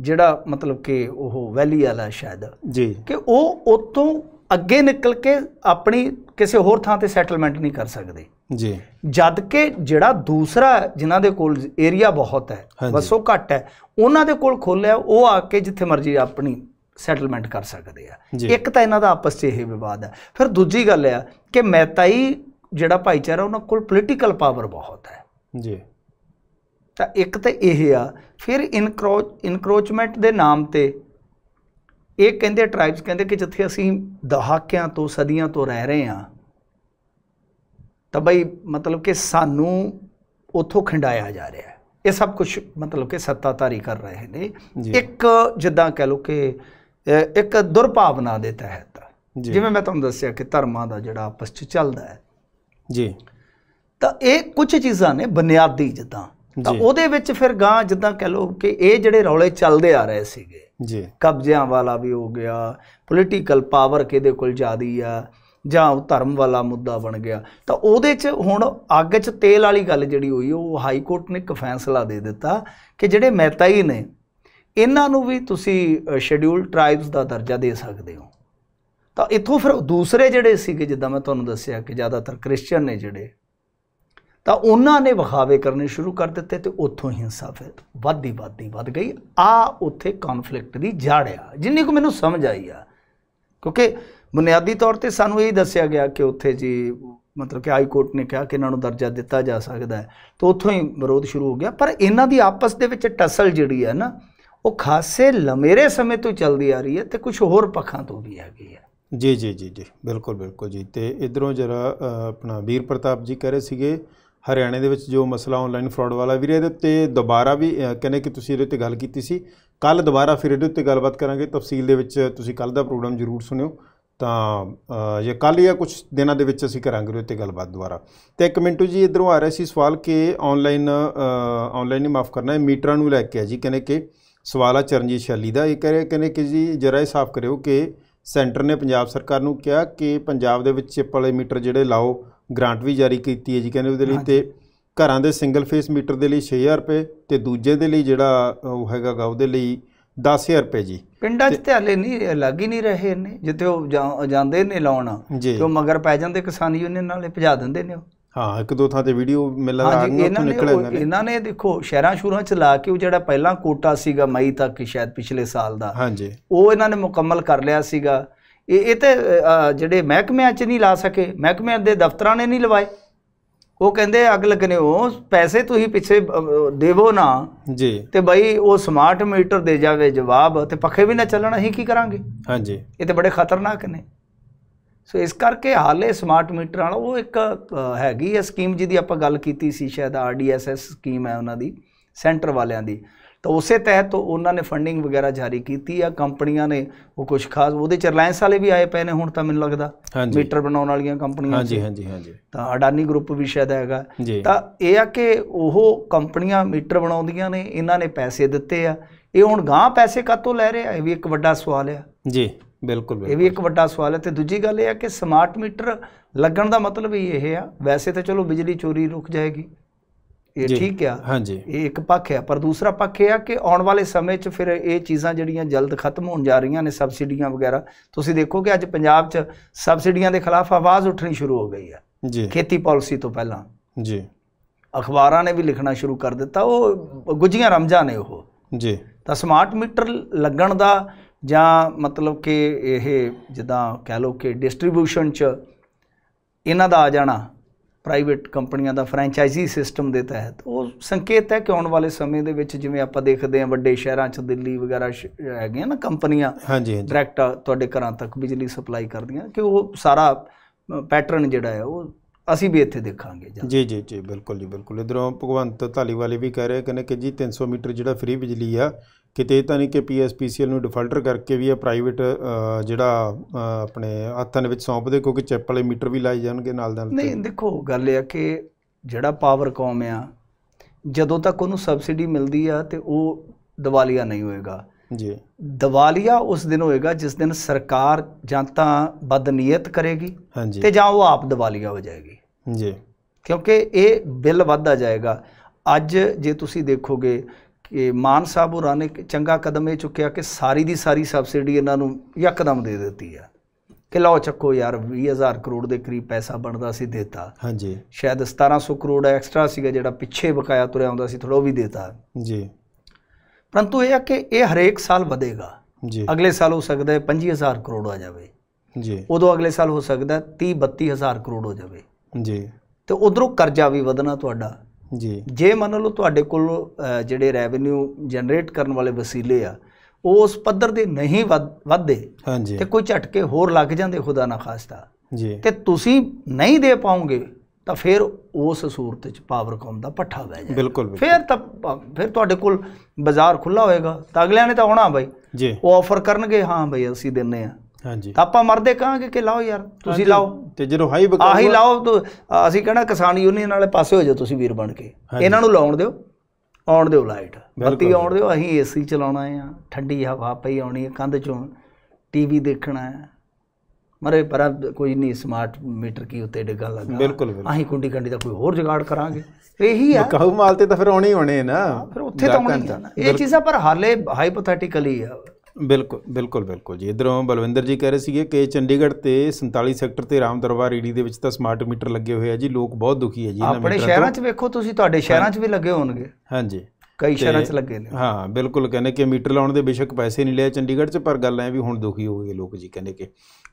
ਜਿਹੜਾ ਮਤਲਬ ਕਿ ਉਹ ਵੈਲੀ ਵਾਲਾ ਸ਼ਾਇਦ ਜੀ ਕਿ ਉਹ ਉਤੋਂ ਅੱਗੇ ਨਿਕਲ ਕੇ ਆਪਣੀ ਕਿਸੇ ਹੋਰ ਥਾਂ ਤੇ ਸੈਟਲਮੈਂਟ ਨਹੀਂ ਕਰ ਸਕਦੇ ਜੀ ਜਦ ਕਿ ਜਿਹੜਾ ਦੂਸਰਾ ਜਿਨ੍ਹਾਂ ਦੇ ਕੋਲ ਏਰੀਆ ਬਹੁਤ ਹੈ ਬਸ ਉਹ ਘੱਟ ਹੈ ਉਹਨਾਂ ਦੇ ਕੋਲ ਖੋਲਿਆ ਉਹ ਆ ਕੇ ਜਿੱਥੇ ਮਰਜ਼ੀ ਆਪਣੀ ਸੈਟਲਮੈਂਟ ਕਰ ਸਕਦੇ ਆ ਇੱਕ ਤਾਂ ਇਹਨਾਂ ਦਾ ਆਪਸ 'ਚ ਇਹ ਵਿਵਾਦ ਹੈ ਫਿਰ ਦੂਜੀ ਗੱਲ ਆ ਕਿ ਮੈਤਾਈ ਜਿਹੜਾ ਭਾਈਚਾਰਾ ਉਹਨਾਂ ਕੋਲ ਪੋਲੀਟੀਕਲ ਪਾਵਰ ਬਹੁਤ ਹੈ ਜੀ ਤਾਂ ਇੱਕ ਤਾਂ ਇਹ ਆ ਫਿਰ ਇਨਕਰੋਚ ਇਨਕਰੋਚਮੈਂਟ ਦੇ ਨਾਮ ਤੇ ਇਹ ਕਹਿੰਦੇ ਟ੍ਰਾਈਬਸ ਕਹਿੰਦੇ ਕਿ ਜਿੱਥੇ ਅਸੀਂ ਦਹਾਕਿਆਂ ਤੋਂ ਸਦੀਆਂ ਤੋਂ ਰਹਿ ਰਹੇ ਆ ਤਾਂ ਬਈ ਮਤਲਬ ਕਿ ਸਾਨੂੰ ਉਥੋਂ ਖੰਡਾਇਆ ਜਾ ਰਿਹਾ ਹੈ ਇਹ ਸਭ ਕੁਝ ਮਤਲਬ ਕਿ ਸੱਤਾਧਾਰੀ ਕਰ ਰਹੇ ਨੇ ਇੱਕ ਜਿੱਦਾਂ ਕਹ ਲੋ ਕਿ ਇੱਕ ਦੁਰਭਾਵਨਾ ਦੇ ਤਹਿਤ ਜਿਵੇਂ ਮੈਂ ਤੁਹਾਨੂੰ ਦੱਸਿਆ ਕਿ ਧਰਮਾਂ ਦਾ ਜਿਹੜਾ ਆਪਸ ਚ ਚੱਲਦਾ ਹੈ ਜੀ ਤਾਂ ਇਹ ਕੁਝ ਚੀਜ਼ਾਂ ਨੇ ਬੁਨਿਆਦੀ ਜਿੱਦਾਂ ਤਾਂ ਉਹਦੇ ਵਿੱਚ ਫਿਰ ਗਾਂ ਜਿੱਦਾਂ ਕਹ ਲੋ ਕਿ ਇਹ ਜਿਹੜੇ ਰੌਲੇ ਚੱਲਦੇ ਆ ਰਹੇ ਸੀਗੇ ਜੀ ਕਬਜ਼ਿਆਂ ਵਾਲਾ ਵੀ ਹੋ ਗਿਆ ਪੋਲੀਟੀਕਲ ਪਾਵਰ ਕਿਹਦੇ ਕੋਲ ਜ਼ਿਆਦੀ ਆ ਜਾਂ ਉਹ ਧਰਮ ਵਾਲਾ ਮੁੱਦਾ ਬਣ ਗਿਆ ਤਾਂ ਉਹਦੇ 'ਚ ਹੁਣ ਅੱਗ 'ਚ ਤੇਲ ਵਾਲੀ ਗੱਲ ਜਿਹੜੀ ਹੋਈ ਉਹ ਹਾਈ ਕੋਰਟ ਨੇ ਇੱਕ ਫੈਸਲਾ ਦੇ ਦਿੱਤਾ ਕਿ ਜਿਹੜੇ ਮਹਿਤਾਈ ਨੇ ਇਹਨਾਂ ਨੂੰ ਵੀ ਤੁਸੀਂ ਸ਼ੈਡਿਊਲ ਟ੍ਰਾਈਬਸ ਦਾ ਦਰਜਾ ਦੇ ਸਕਦੇ ਹੋ ਤਾਂ ਇੱਥੋਂ ਫਿਰ ਦੂਸਰੇ ਜਿਹੜੇ ਸੀਗੇ ਜਿੱਦਾਂ ਮੈਂ ਤੁਹਾਨੂੰ ਦੱਸਿਆ ਕਿ ਜ਼ਿਆਦਾਤਰ ਕ੍ਰਿਸਚੀਅਨ ਨੇ ਜਿਹੜੇ ਤਾਂ ਉਹਨਾਂ ਨੇ ਵਿਖਾਵੇ ਕਰਨੇ ਸ਼ੁਰੂ ਕਰ ਦਿੱਤੇ ਤੇ ਉੱਥੋਂ ਹਿੰਸਾ ਫਿਰ ਵੱਧਦੀ ਵੱਧਦੀ ਵੱਧ ਗਈ ਆ ਉੱਥੇ ਕਨਫਲਿਕਟ ਦੀ ਜੜ ਆ ਜਿੰਨੀ ਕੁ ਮੈਨੂੰ ਸਮਝ ਆਈ ਆ ਕਿਉਂਕਿ ਬੁਨਿਆਦੀ ਤੌਰ ਤੇ ਸਾਨੂੰ ਇਹ ਦੱਸਿਆ ਗਿਆ ਕਿ ਉੱਥੇ ਜੀ ਮਤਲਬ ਕਿ ਹਾਈ ਕੋਰਟ ਨੇ ਕਿਹਾ ਕਿ ਇਹਨਾਂ ਨੂੰ ਦਰਜਾ ਦਿੱਤਾ ਜਾ ਸਕਦਾ ਹੈ ਤਾਂ ਉੱਥੋਂ ਹੀ ਵਿਰੋਧ ਸ਼ੁਰੂ ਹੋ ਗਿਆ ਪਰ ਇਹਨਾਂ ਦੀ ਆਪਸ ਦੇ ਵਿੱਚ ਟਸਲ ਜਿਹੜੀ ਹੈ ਨਾ ਉਹ ਖਾਸੇ ਲਮੇਰੇ ਸਮੇਂ ਤੋਂ ਚੱਲਦੀ ਆ ਰਹੀ ਹੈ ਤੇ ਕੁਝ ਹੋਰ ਪੱਖਾਂ ਤੋਂ ਵੀ ਹੈਗੀ ਹੈ ਜੀ ਜੀ ਜੀ ਜੀ ਬਿਲਕੁਲ ਬਿਲਕੁਲ ਜੀ ਤੇ ਇਧਰੋਂ ਜਰਾ ਆਪਣਾ ਵੀਰ ਪ੍ਰਤਾਪ ਜੀ ਕਹਿ ਰਹੇ ਸੀਗੇ ਹਰਿਆਣੇ ਦੇ ਵਿੱਚ ਜੋ ਮਸਲਾ ਆਨਲਾਈਨ ਫਰਾਡ ਵਾਲਾ ਵੀਰੇ ਇਹਦੇ ਉੱਤੇ ਦੁਬਾਰਾ ਵੀ ਕਹਿੰਦੇ ਕਿ ਤੁਸੀਂ ਇਹਦੇ ਉੱਤੇ ਗੱਲ ਕੀਤੀ ਸੀ ਕੱਲ ਦੁਬਾਰਾ ਫਿਰ ਇਹਦੇ ਉੱਤੇ ਗੱਲਬਾਤ ਕਰਾਂਗੇ ਤਫਸੀਲ ਦੇ ਵਿੱਚ ਤੁਸੀਂ ਕੱਲ ਦਾ ਪ੍ਰੋਗਰਾਮ ਜ਼ਰੂਰ ਸੁਣਿਓ ਤਾਂ ਇਹ ਕੱਲ ਜਾਂ ਕੁਝ ਦਿਨਾਂ ਦੇ ਵਿੱਚ ਅਸੀਂ ਕਰਾਂਗੇ ਇਹਦੇ ਉੱਤੇ ਗੱਲਬਾਤ ਦੁਬਾਰਾ ਤੇ ਇੱਕ ਮਿੰਟੂ ਜੀ ਇਧਰੋਂ ਆ ਰਿਹਾ ਸੀ ਸਵਾਲ ਕਿ ਆਨਲਾਈਨ ਆਨਲਾਈਨ ਹੀ ਮਾਫ ਕਰਨਾ ਹੈ ਮੀਟਰਾਂ ਨੂੰ ਲੈ ਕੇ ਆ ਜੀ ਕਹਿੰਦੇ ਕਿ ਸਵਾਲ ਆ ਚਰਨਜੀਤ ਸ਼ੈਲੀ ਦਾ ਇਹ ਕਹ ਕਹਿੰਦੇ ਕਿ ਜੀ ਜਰਾ ਇਹ ਸਾਫ਼ ਕਰਿਓ ਕਿ ਸੈਂਟਰ ਨੇ ਪੰਜਾਬ ਸਰਕਾਰ ਨੂੰ ਕਿਹਾ ਕਿ ਪੰਜਾਬ ਦੇ ਵਿੱਚ ਚਿਪ ਵਾਲੇ ਮੀਟਰ ਜਿਹੜੇ ਲਾਓ ਗ੍ਰਾਂਟ ਵੀ ਜਾਰੀ ਕੀਤੀ ਹੈ ਜੀ ਕਹਿੰਦੇ ਉਹਦੇ ਲਈ ਤੇ ਘਰਾਂ ਦੇ ਸਿੰਗਲ ਫੇਸ ਮੀਟਰ ਦੇ ਲਈ 6000 ਰੁਪਏ ਤੇ ਦੂਜੇ ਦੇ ਲਈ ਜਿਹੜਾ ਉਹ ਹੈਗਾਗਾ ਉਹਦੇ ਲਈ 10000 ਰੁਪਏ ਜੀ ਪਿੰਡਾਂ 'ਚ ਤੇ ਹਲੇ ਨਹੀਂ ਲੱਗ ਹੀ ਨਹੀਂ ਰਹੇ ਨੇ ਜਿੱਥੇ ਉਹ ਜਾਂਦੇ ਨੇ ਲਾਉਣ ਤੇ ਉਹ ਮਗਰ ਪੈ ਜਾਂਦੇ ਕਿਸਾਨੀ ਉਹਨੇ ਨਾਲੇ ਭਜਾ ਦਿੰਦੇ ਨੇ ਉਹ ਹਾਂ ਇੱਕ ਦੋ ਥਾਂ ਤੇ ਵੀਡੀਓ ਮਿਲ ਰਹਾ ਨਿਕਲ ਇਹਨਾਂ ਨੇ ਇਹਨਾਂ ਨੇ ਦੇਖੋ ਸ਼ਹਿਰਾਂ ਸ਼ੁਰੂਆਂ ਚ ਲਾ ਕੇ ਉਹ ਜਿਹੜਾ ਪਹਿਲਾਂ ਕੋਟਾ ਸੀਗਾ ਮਈ ਤੱਕ ਸ਼ਾਇਦ ਪਿਛਲੇ ਸਾਲ ਦਾ ਹਾਂਜੀ ਉਹ ਇਹਨਾਂ ਨੇ ਮੁਕੰਮਲ ਕਰ ਲਿਆ ਸੀਗਾ ਇਹ ਇਹ ਤੇ ਜਿਹੜੇ ਮਹਿਕਮਿਆਂ ਚ ਨਹੀਂ ਲਾ ਸਕੇ ਮਹਿਕਮਿਆਂ ਦੇ ਦਫ਼ਤਰਾਂ ਨੇ ਨਹੀਂ ਲਵਾਏ ਉਹ ਕਹਿੰਦੇ ਅੱਗ ਲੱਗਨੇ ਉਹ ਪੈਸੇ ਤੁਸੀਂ ਪਿੱਛੇ ਦੇਵੋ ਨਾ ਜੀ ਤੇ ਬਈ ਉਹ ਸਮਾਰਟ ਮੀਟਰ ਦੇ ਜਾਵੇ ਜਵਾਬ ਤੇ ਪੱਖੇ ਵੀ ਨਾ ਚੱਲਣ ਅਸੀਂ ਕੀ ਕਰਾਂਗੇ ਹਾਂਜੀ ਇਹ ਤੇ ਬੜੇ ਖਤਰਨਾਕ ਨੇ ਸੋ ਇਸ ਕਰਕੇ ਹਾਲੇ ਸਮਾਰਟ ਮੀਟਰ ਵਾਲਾ ਉਹ ਇੱਕ ਹੈਗੀ ਹੈ ਸਕੀਮ ਜਿਹਦੀ ਆਪਾਂ ਗੱਲ ਕੀਤੀ ਸੀ ਸ਼ਾਇਦ ਆਰਡੀਐਸਐਸ ਸਕੀਮ ਹੈ ਉਹਨਾਂ ਦੀ ਸੈਂਟਰ ਵਾਲਿਆਂ ਦੀ ਤਾਂ ਉਸੇ ਤਹਿਤ ਉਹਨਾਂ ਨੇ ਫੰਡਿੰਗ ਵਗੈਰਾ ਜਾਰੀ ਕੀਤੀ ਆ ਕੰਪਨੀਆਂ ਨੇ ਉਹ ਕੁਝ ਖਾਸ ਉਹਦੇ ਚ ਰਿਲਾਇੰਸ ਵਾਲੇ ਵੀ ਆਏ ਪਏ ਨੇ ਹੁਣ ਤਾਂ ਮੈਨੂੰ ਲੱਗਦਾ ਮੀਟਰ ਬਣਾਉਣ ਵਾਲੀਆਂ ਕੰਪਨੀਆਂ ਹਾਂਜੀ ਹਾਂਜੀ ਹਾਂਜੀ ਤਾਂ ਅਡਾਨੀ ਗਰੁੱਪ ਵੀ ਸ਼ਾਇਦ ਹੈਗਾ ਤਾਂ ਇਹ ਆ ਕਿ ਉਹ ਕੰਪਨੀਆਂ ਮੀਟਰ ਬਣਾਉਂਦੀਆਂ ਨੇ ਇਹਨਾਂ ਨੇ ਪੈਸੇ ਦਿੱਤੇ ਆ ਇਹ ਹੁਣ ਗਾਂ ਪੈਸੇ ਕਾਤੋਂ ਲੈ ਰਹੇ ਆ ਇਹ ਵੀ ਇੱਕ ਵੱਡਾ ਸਵਾਲ ਆ ਜੀ ਬਿਲਕੁਲ ਇਹ ਵੀ ਇੱਕ ਵੱਡਾ ਸਵਾਲ ਹੈ ਤੇ ਦੂਜੀ ਗੱਲ ਇਹ ਹੈ ਕਿ ਸਮਾਰਟ ਮੀਟਰ ਲੱਗਣ ਦਾ ਮਤਲਬ ਹੀ ਇਹ ਆ ਵੈਸੇ ਤਾਂ ਚਲੋ ਬਿਜਲੀ ਚੋਰੀ ਰੁਕ ਜਾਏਗੀ ਇਹ ਠੀਕ ਆ ਹਾਂਜੀ ਇਹ ਇੱਕ ਪੱਖ ਹੈ ਪਰ ਦੂਸਰਾ ਪੱਖ ਇਹ ਆ ਕਿ ਆਉਣ ਵਾਲੇ ਸਮੇਂ 'ਚ ਫਿਰ ਇਹ ਚੀਜ਼ਾਂ ਜਿਹੜੀਆਂ ਜਲਦ ਖਤਮ ਹੋਣ ਜਾ ਰਹੀਆਂ ਨੇ ਸਬਸਿਡੀਆਂ ਵਗੈਰਾ ਤੁਸੀਂ ਦੇਖੋ ਕਿ ਅੱਜ ਪੰਜਾਬ 'ਚ ਸਬਸਿਡੀਆਂ ਦੇ ਖਿਲਾਫ ਆਵਾਜ਼ ਉੱਠਣੀ ਸ਼ੁਰੂ ਹੋ ਗਈ ਹੈ ਜੀ ਖੇਤੀ ਪਾਲਿਸੀ ਤੋਂ ਪਹਿਲਾਂ ਜੀ ਅਖਬਾਰਾਂ ਨੇ ਵੀ ਲਿਖਣਾ ਸ਼ੁਰੂ ਕਰ ਦਿੱਤਾ ਉਹ ਗੁੱਜੀਆਂ ਰਮਜਾ ਨੇ ਉਹ ਜੀ ਤਾਂ ਸਮਾਰਟ ਮੀਟਰ ਲੱਗਣ ਦਾ ਜਾਂ ਮਤਲਬ ਕਿ ਇਹ ਜਿੱਦਾਂ ਕਹਿ ਲਓ ਕਿ ਡਿਸਟ੍ਰੀਬਿਊਸ਼ਨ 'ਚ ਇਹਨਾਂ ਦਾ ਆ ਜਾਣਾ ਪ੍ਰਾਈਵੇਟ ਕੰਪਨੀਆਂ ਦਾ ਫਰੈਂਚਾਈਜ਼ੀ ਸਿਸਟਮ ਦੇ ਤਹਿਤ ਉਹ ਸੰਕੇਤ ਹੈ ਕਿ ਆਉਣ ਵਾਲੇ ਸਮੇਂ ਦੇ ਵਿੱਚ ਜਿਵੇਂ ਆਪਾਂ ਦੇਖਦੇ ਹਾਂ ਵੱਡੇ ਸ਼ਹਿਰਾਂ 'ਚ ਦਿੱਲੀ ਵਗੈਰਾ ਹੈਗੀਆਂ ਨਾ ਕੰਪਨੀਆਂ ਹਾਂਜੀ ਡਾਇਰੈਕਟ ਤੁਹਾਡੇ ਘਰਾਂ ਤੱਕ ਬਿਜਲੀ ਸਪਲਾਈ ਕਰਦੀਆਂ ਕਿ ਉਹ ਸਾਰਾ ਪੈਟਰਨ ਜਿਹੜਾ ਹੈ ਉਹ ਅਸੀਂ ਵੀ ਇੱਥੇ ਦੇਖਾਂਗੇ ਜੀ ਜੀ ਜੀ ਬਿਲਕੁਲ ਜੀ ਬਿਲਕੁਲ ਇਧਰੋਂ ਭਗਵੰਤ ਵਾਲੇ ਵੀ ਕਹਿ ਰਹੇ ਕਹਿੰਦੇ ਕਿ ਜੀ 300 ਮੀਟਰ ਜਿਹੜਾ ਫ੍ਰੀ ਬਿਜਲੀ ਆ ਕਿਤੇ ਤਾਂ ਨਹੀਂ ਕਿ ਪੀਐਸਪੀਸੀਐਲ ਨੂੰ ਡਿਫਾਲਟਰ ਕਰਕੇ ਵੀ ਇਹ ਪ੍ਰਾਈਵੇਟ ਜਿਹੜਾ ਆਪਣੇ ਹੱਥਾਂ ਦੇ ਵਿੱਚ ਸੌਂਪ ਦੇ ਕਿਉਂਕਿ ਚਿੱਪ ਵਾਲੇ ਮੀਟਰ ਵੀ ਲਾਏ ਜਾਣਗੇ ਨਾਲ ਨਾਲ ਨਹੀਂ ਦੇਖੋ ਗੱਲ ਇਹ ਆ ਕਿ ਜਿਹੜਾ ਪਾਵਰ ਕਾਮ ਆ ਜਦੋਂ ਤੱਕ ਉਹਨੂੰ ਸਬਸਿਡੀ ਮਿਲਦੀ ਆ ਤੇ ਉਹ ਦਿਵਾਲੀਆ ਨਹੀਂ ਹੋਏਗਾ ਜੀ ਦਿਵਾਲੀਆ ਉਸ ਦਿਨ ਹੋਏਗਾ ਜਿਸ ਦਿਨ ਸਰਕਾਰ ਜਾਂ ਤਾਂ ਬਦਨੀਅਤ ਕਰੇਗੀ ਤੇ ਜਾਂ ਉਹ ਆਪ ਦਿਵਾਲੀਆ ਹੋ ਜਾਏਗੀ ਜੀ ਕਿਉਂਕਿ ਇਹ ਬਿੱਲ ਵੱਧਾ ਜਾਏਗਾ ਅੱਜ ਜੇ ਤੁਸੀਂ ਦੇਖੋਗੇ ਕਿ ਮਾਨ ਸਾਹਿਬ ਹੋਰਾਂ ਨੇ ਚੰਗਾ ਕਦਮ ਇਹ ਚੁੱਕਿਆ ਕਿ ਸਾਰੀ ਦੀ ਸਾਰੀ ਸਬਸਿਡੀ ਇਹਨਾਂ ਨੂੰ ਯਕਦਮ ਦੇ ਦਿੱਤੀ ਆ ਕਿ ਲਓ ਚੱਕੋ ਯਾਰ 20000 ਕਰੋੜ ਦੇ ਕਰੀਬ ਪੈਸਾ ਬਣਦਾ ਸੀ ਦਿੱਤਾ ਹਾਂਜੀ ਸ਼ਾਇਦ 1700 ਕਰੋੜ ਐਕਸਟਰਾ ਸੀਗਾ ਜਿਹੜਾ ਪਿੱਛੇ ਬਕਾਇਆ ਤੁਰਿਆ ਆਉਂਦਾ ਸੀ ਥੋੜਾ ਉਹ ਵੀ ਦਿੱਤਾ ਜੀ ਪਰੰਤੂ ਇਹ ਆ ਕਿ ਇਹ ਹਰੇਕ ਸਾਲ ਵਧੇਗਾ ਜੀ ਅਗਲੇ ਸਾਲ ਹੋ ਸਕਦਾ ਹੈ 25000 ਕਰੋੜ ਆ ਜਾਵੇ ਜੀ ਉਦੋਂ ਅਗਲੇ ਸਾਲ ਹੋ ਸਕਦਾ ਹੈ 30 32000 ਕਰੋੜ ਹੋ ਜਾਵੇ ਜੀ ਤੇ ਉਧਰੋਂ ਕਰਜ਼ਾ ਵੀ ਵਧਣਾ ਤੁਹਾਡਾ ਜੀ ਜੇ ਮੰਨ ਲਓ ਤੁਹਾਡੇ ਕੋਲ ਜਿਹੜੇ ਰੈਵਨਿਊ ਜਨਰੇਟ ਕਰਨ ਵਾਲੇ ਵਸੀਲੇ ਆ ਉਹ ਉਸ ਪੱਧਰ ਦੇ ਨਹੀਂ ਵਧਦੇ ਹਾਂਜੀ ਤੇ ਕੋਈ ਝਟਕੇ ਹੋਰ ਲੱਗ ਜਾਂਦੇ ਖੁਦਾ ਨਾ ਖਾਸਤਾ ਜੀ ਤੇ ਤੁਸੀਂ ਨਹੀਂ ਦੇ ਪਾਉਂਗੇ ਤਾਂ ਫਿਰ ਉਸ ਸੂਰਤ ਵਿੱਚ ਪਾਵਰ ਕੌਮ ਦਾ ਪੱਠਾ ਬਹਿ ਜਾਏ ਬਿਲਕੁਲ ਫਿਰ ਤਾਂ ਫਿਰ ਤੁਹਾਡੇ ਕੋਲ ਬਾਜ਼ਾਰ ਖੁੱਲਾ ਹੋਏਗਾ ਤਾਂ ਅਗਲਿਆਂ ਨੇ ਤਾਂ ਹੋਣਾ ਬਈ ਜੀ ਉਹ ਆਫਰ ਕਰਨਗੇ ਹਾਂ ਬਈ ਅਸੀਂ ਦਿੰਨੇ ਆ ਹਾਂਜੀ ਤਾਂ ਆਪਾਂ ਮਰਦੇ ਕਹਾਂਗੇ ਕਿ ਲਾਓ ਯਾਰ ਤੁਸੀਂ ਲਾਓ ਤੇ ਜਦੋਂ ਹਾਈ ਬਕਾ ਆਹੀ ਲਾਓ ਅਸੀਂ ਕਹਿੰਦਾ ਕਿਸਾਨ ਯੂਨੀਅਨ ਵਾਲੇ ਪਾਸੇ ਹੋ ਜਾਓ ਤੁਸੀਂ ਵੀਰ ਬਣ ਕੇ ਇਹਨਾਂ ਨੂੰ ਲਾਉਣ ਦਿਓ ਆਉਣ ਦਿਓ ਲਾਈਟ ਬੱਤੀ ਆਉਣ ਦਿਓ ਅਸੀਂ ਏਸੀ ਚਲਾਉਣਾ ਆ ਠੰਡੀ ਹਵਾ ਪਈ ਆਉਣੀ ਹੈ ਕੰਧ ਚੋਂ ਟੀਵੀ ਦੇਖਣਾ ਹੈ ਮਰੇ ਪਰ ਕੋਈ ਨਹੀਂ ਸਮਾਰਟ ਮੀਟਰ ਕੀ ਉੱਤੇ ਡਿੱਗਣ ਲੱਗਾ ਬਿਲਕੁਲ ਕੁੰਡੀ ਕੰਡੀ ਦਾ ਕੋਈ ਹੋਰ ਜਗਾੜ ਕਰਾਂਗੇ ਇਹੀ ਆ ਕਾਹੂ ਮਾਲ ਤੇ ਤਾਂ ਫਿਰ ਆਉਣੇ ਹੀ ਹੋਣੇ ਨਾ ਫਿਰ ਉੱਥੇ ਤਾਂ ਹੋਣੀ ਇਹ ਚੀਜ਼ਾਂ ਪਰ ਹਾਲੇ ਹਾਈਪੋਥੈਟਿਕਲੀ ਆ ਬਿਲਕੁਲ ਬਿਲਕੁਲ ਬਿਲਕੁਲ ਜੀ ਇਧਰੋਂ ਬਲਵਿੰਦਰ ਜੀ ਕਹਿ ਰਹੇ ਸੀਗੇ ਕਿ ਚੰਡੀਗੜ੍ਹ ਤੇ 47 ਸੈਕਟਰ ਤੇ ਰਾਮ ਦਰਬਾਰ ਈਡੀ ਦੇ ਵਿੱਚ ਤਾਂ ਸਮਾਰਟ ਮੀਟਰ ਲੱਗੇ ਹੋਏ ਆ ਜੀ ਲੋਕ ਬਹੁਤ ਦੁਖੀ ਹੈ ਜੀ ਇਹਨਾਂ ਮੀਟਰਾਂ ਤੋਂ ਆਪਣੇ ਸ਼ਹਿਰਾਂ 'ਚ ਵੇਖੋ ਤੁਸੀਂ ਤੁਹਾਡੇ ਸ਼ਹਿਰਾਂ 'ਚ ਵੀ ਲੱਗੇ ਹੋਣਗੇ ਹਾਂਜੀ ਕਈ ਸ਼ਹਿਰਾਂ 'ਚ ਲੱਗੇ ਨੇ ਹਾਂ ਬਿਲਕੁਲ ਕਹਿੰਦੇ ਕਿ ਮੀਟਰ ਲਾਉਣ ਦੇ ਬੇਸ਼ੱਕ ਪੈਸੇ ਨਹੀਂ ਲਿਆ ਚੰਡੀਗੜ੍ਹ 'ਚ ਪਰ ਗੱਲ ਐ ਵੀ ਹੁਣ ਦੁਖੀ ਹੋ ਗਏ ਲੋਕ ਜੀ ਕਹਿੰਦੇ ਕਿ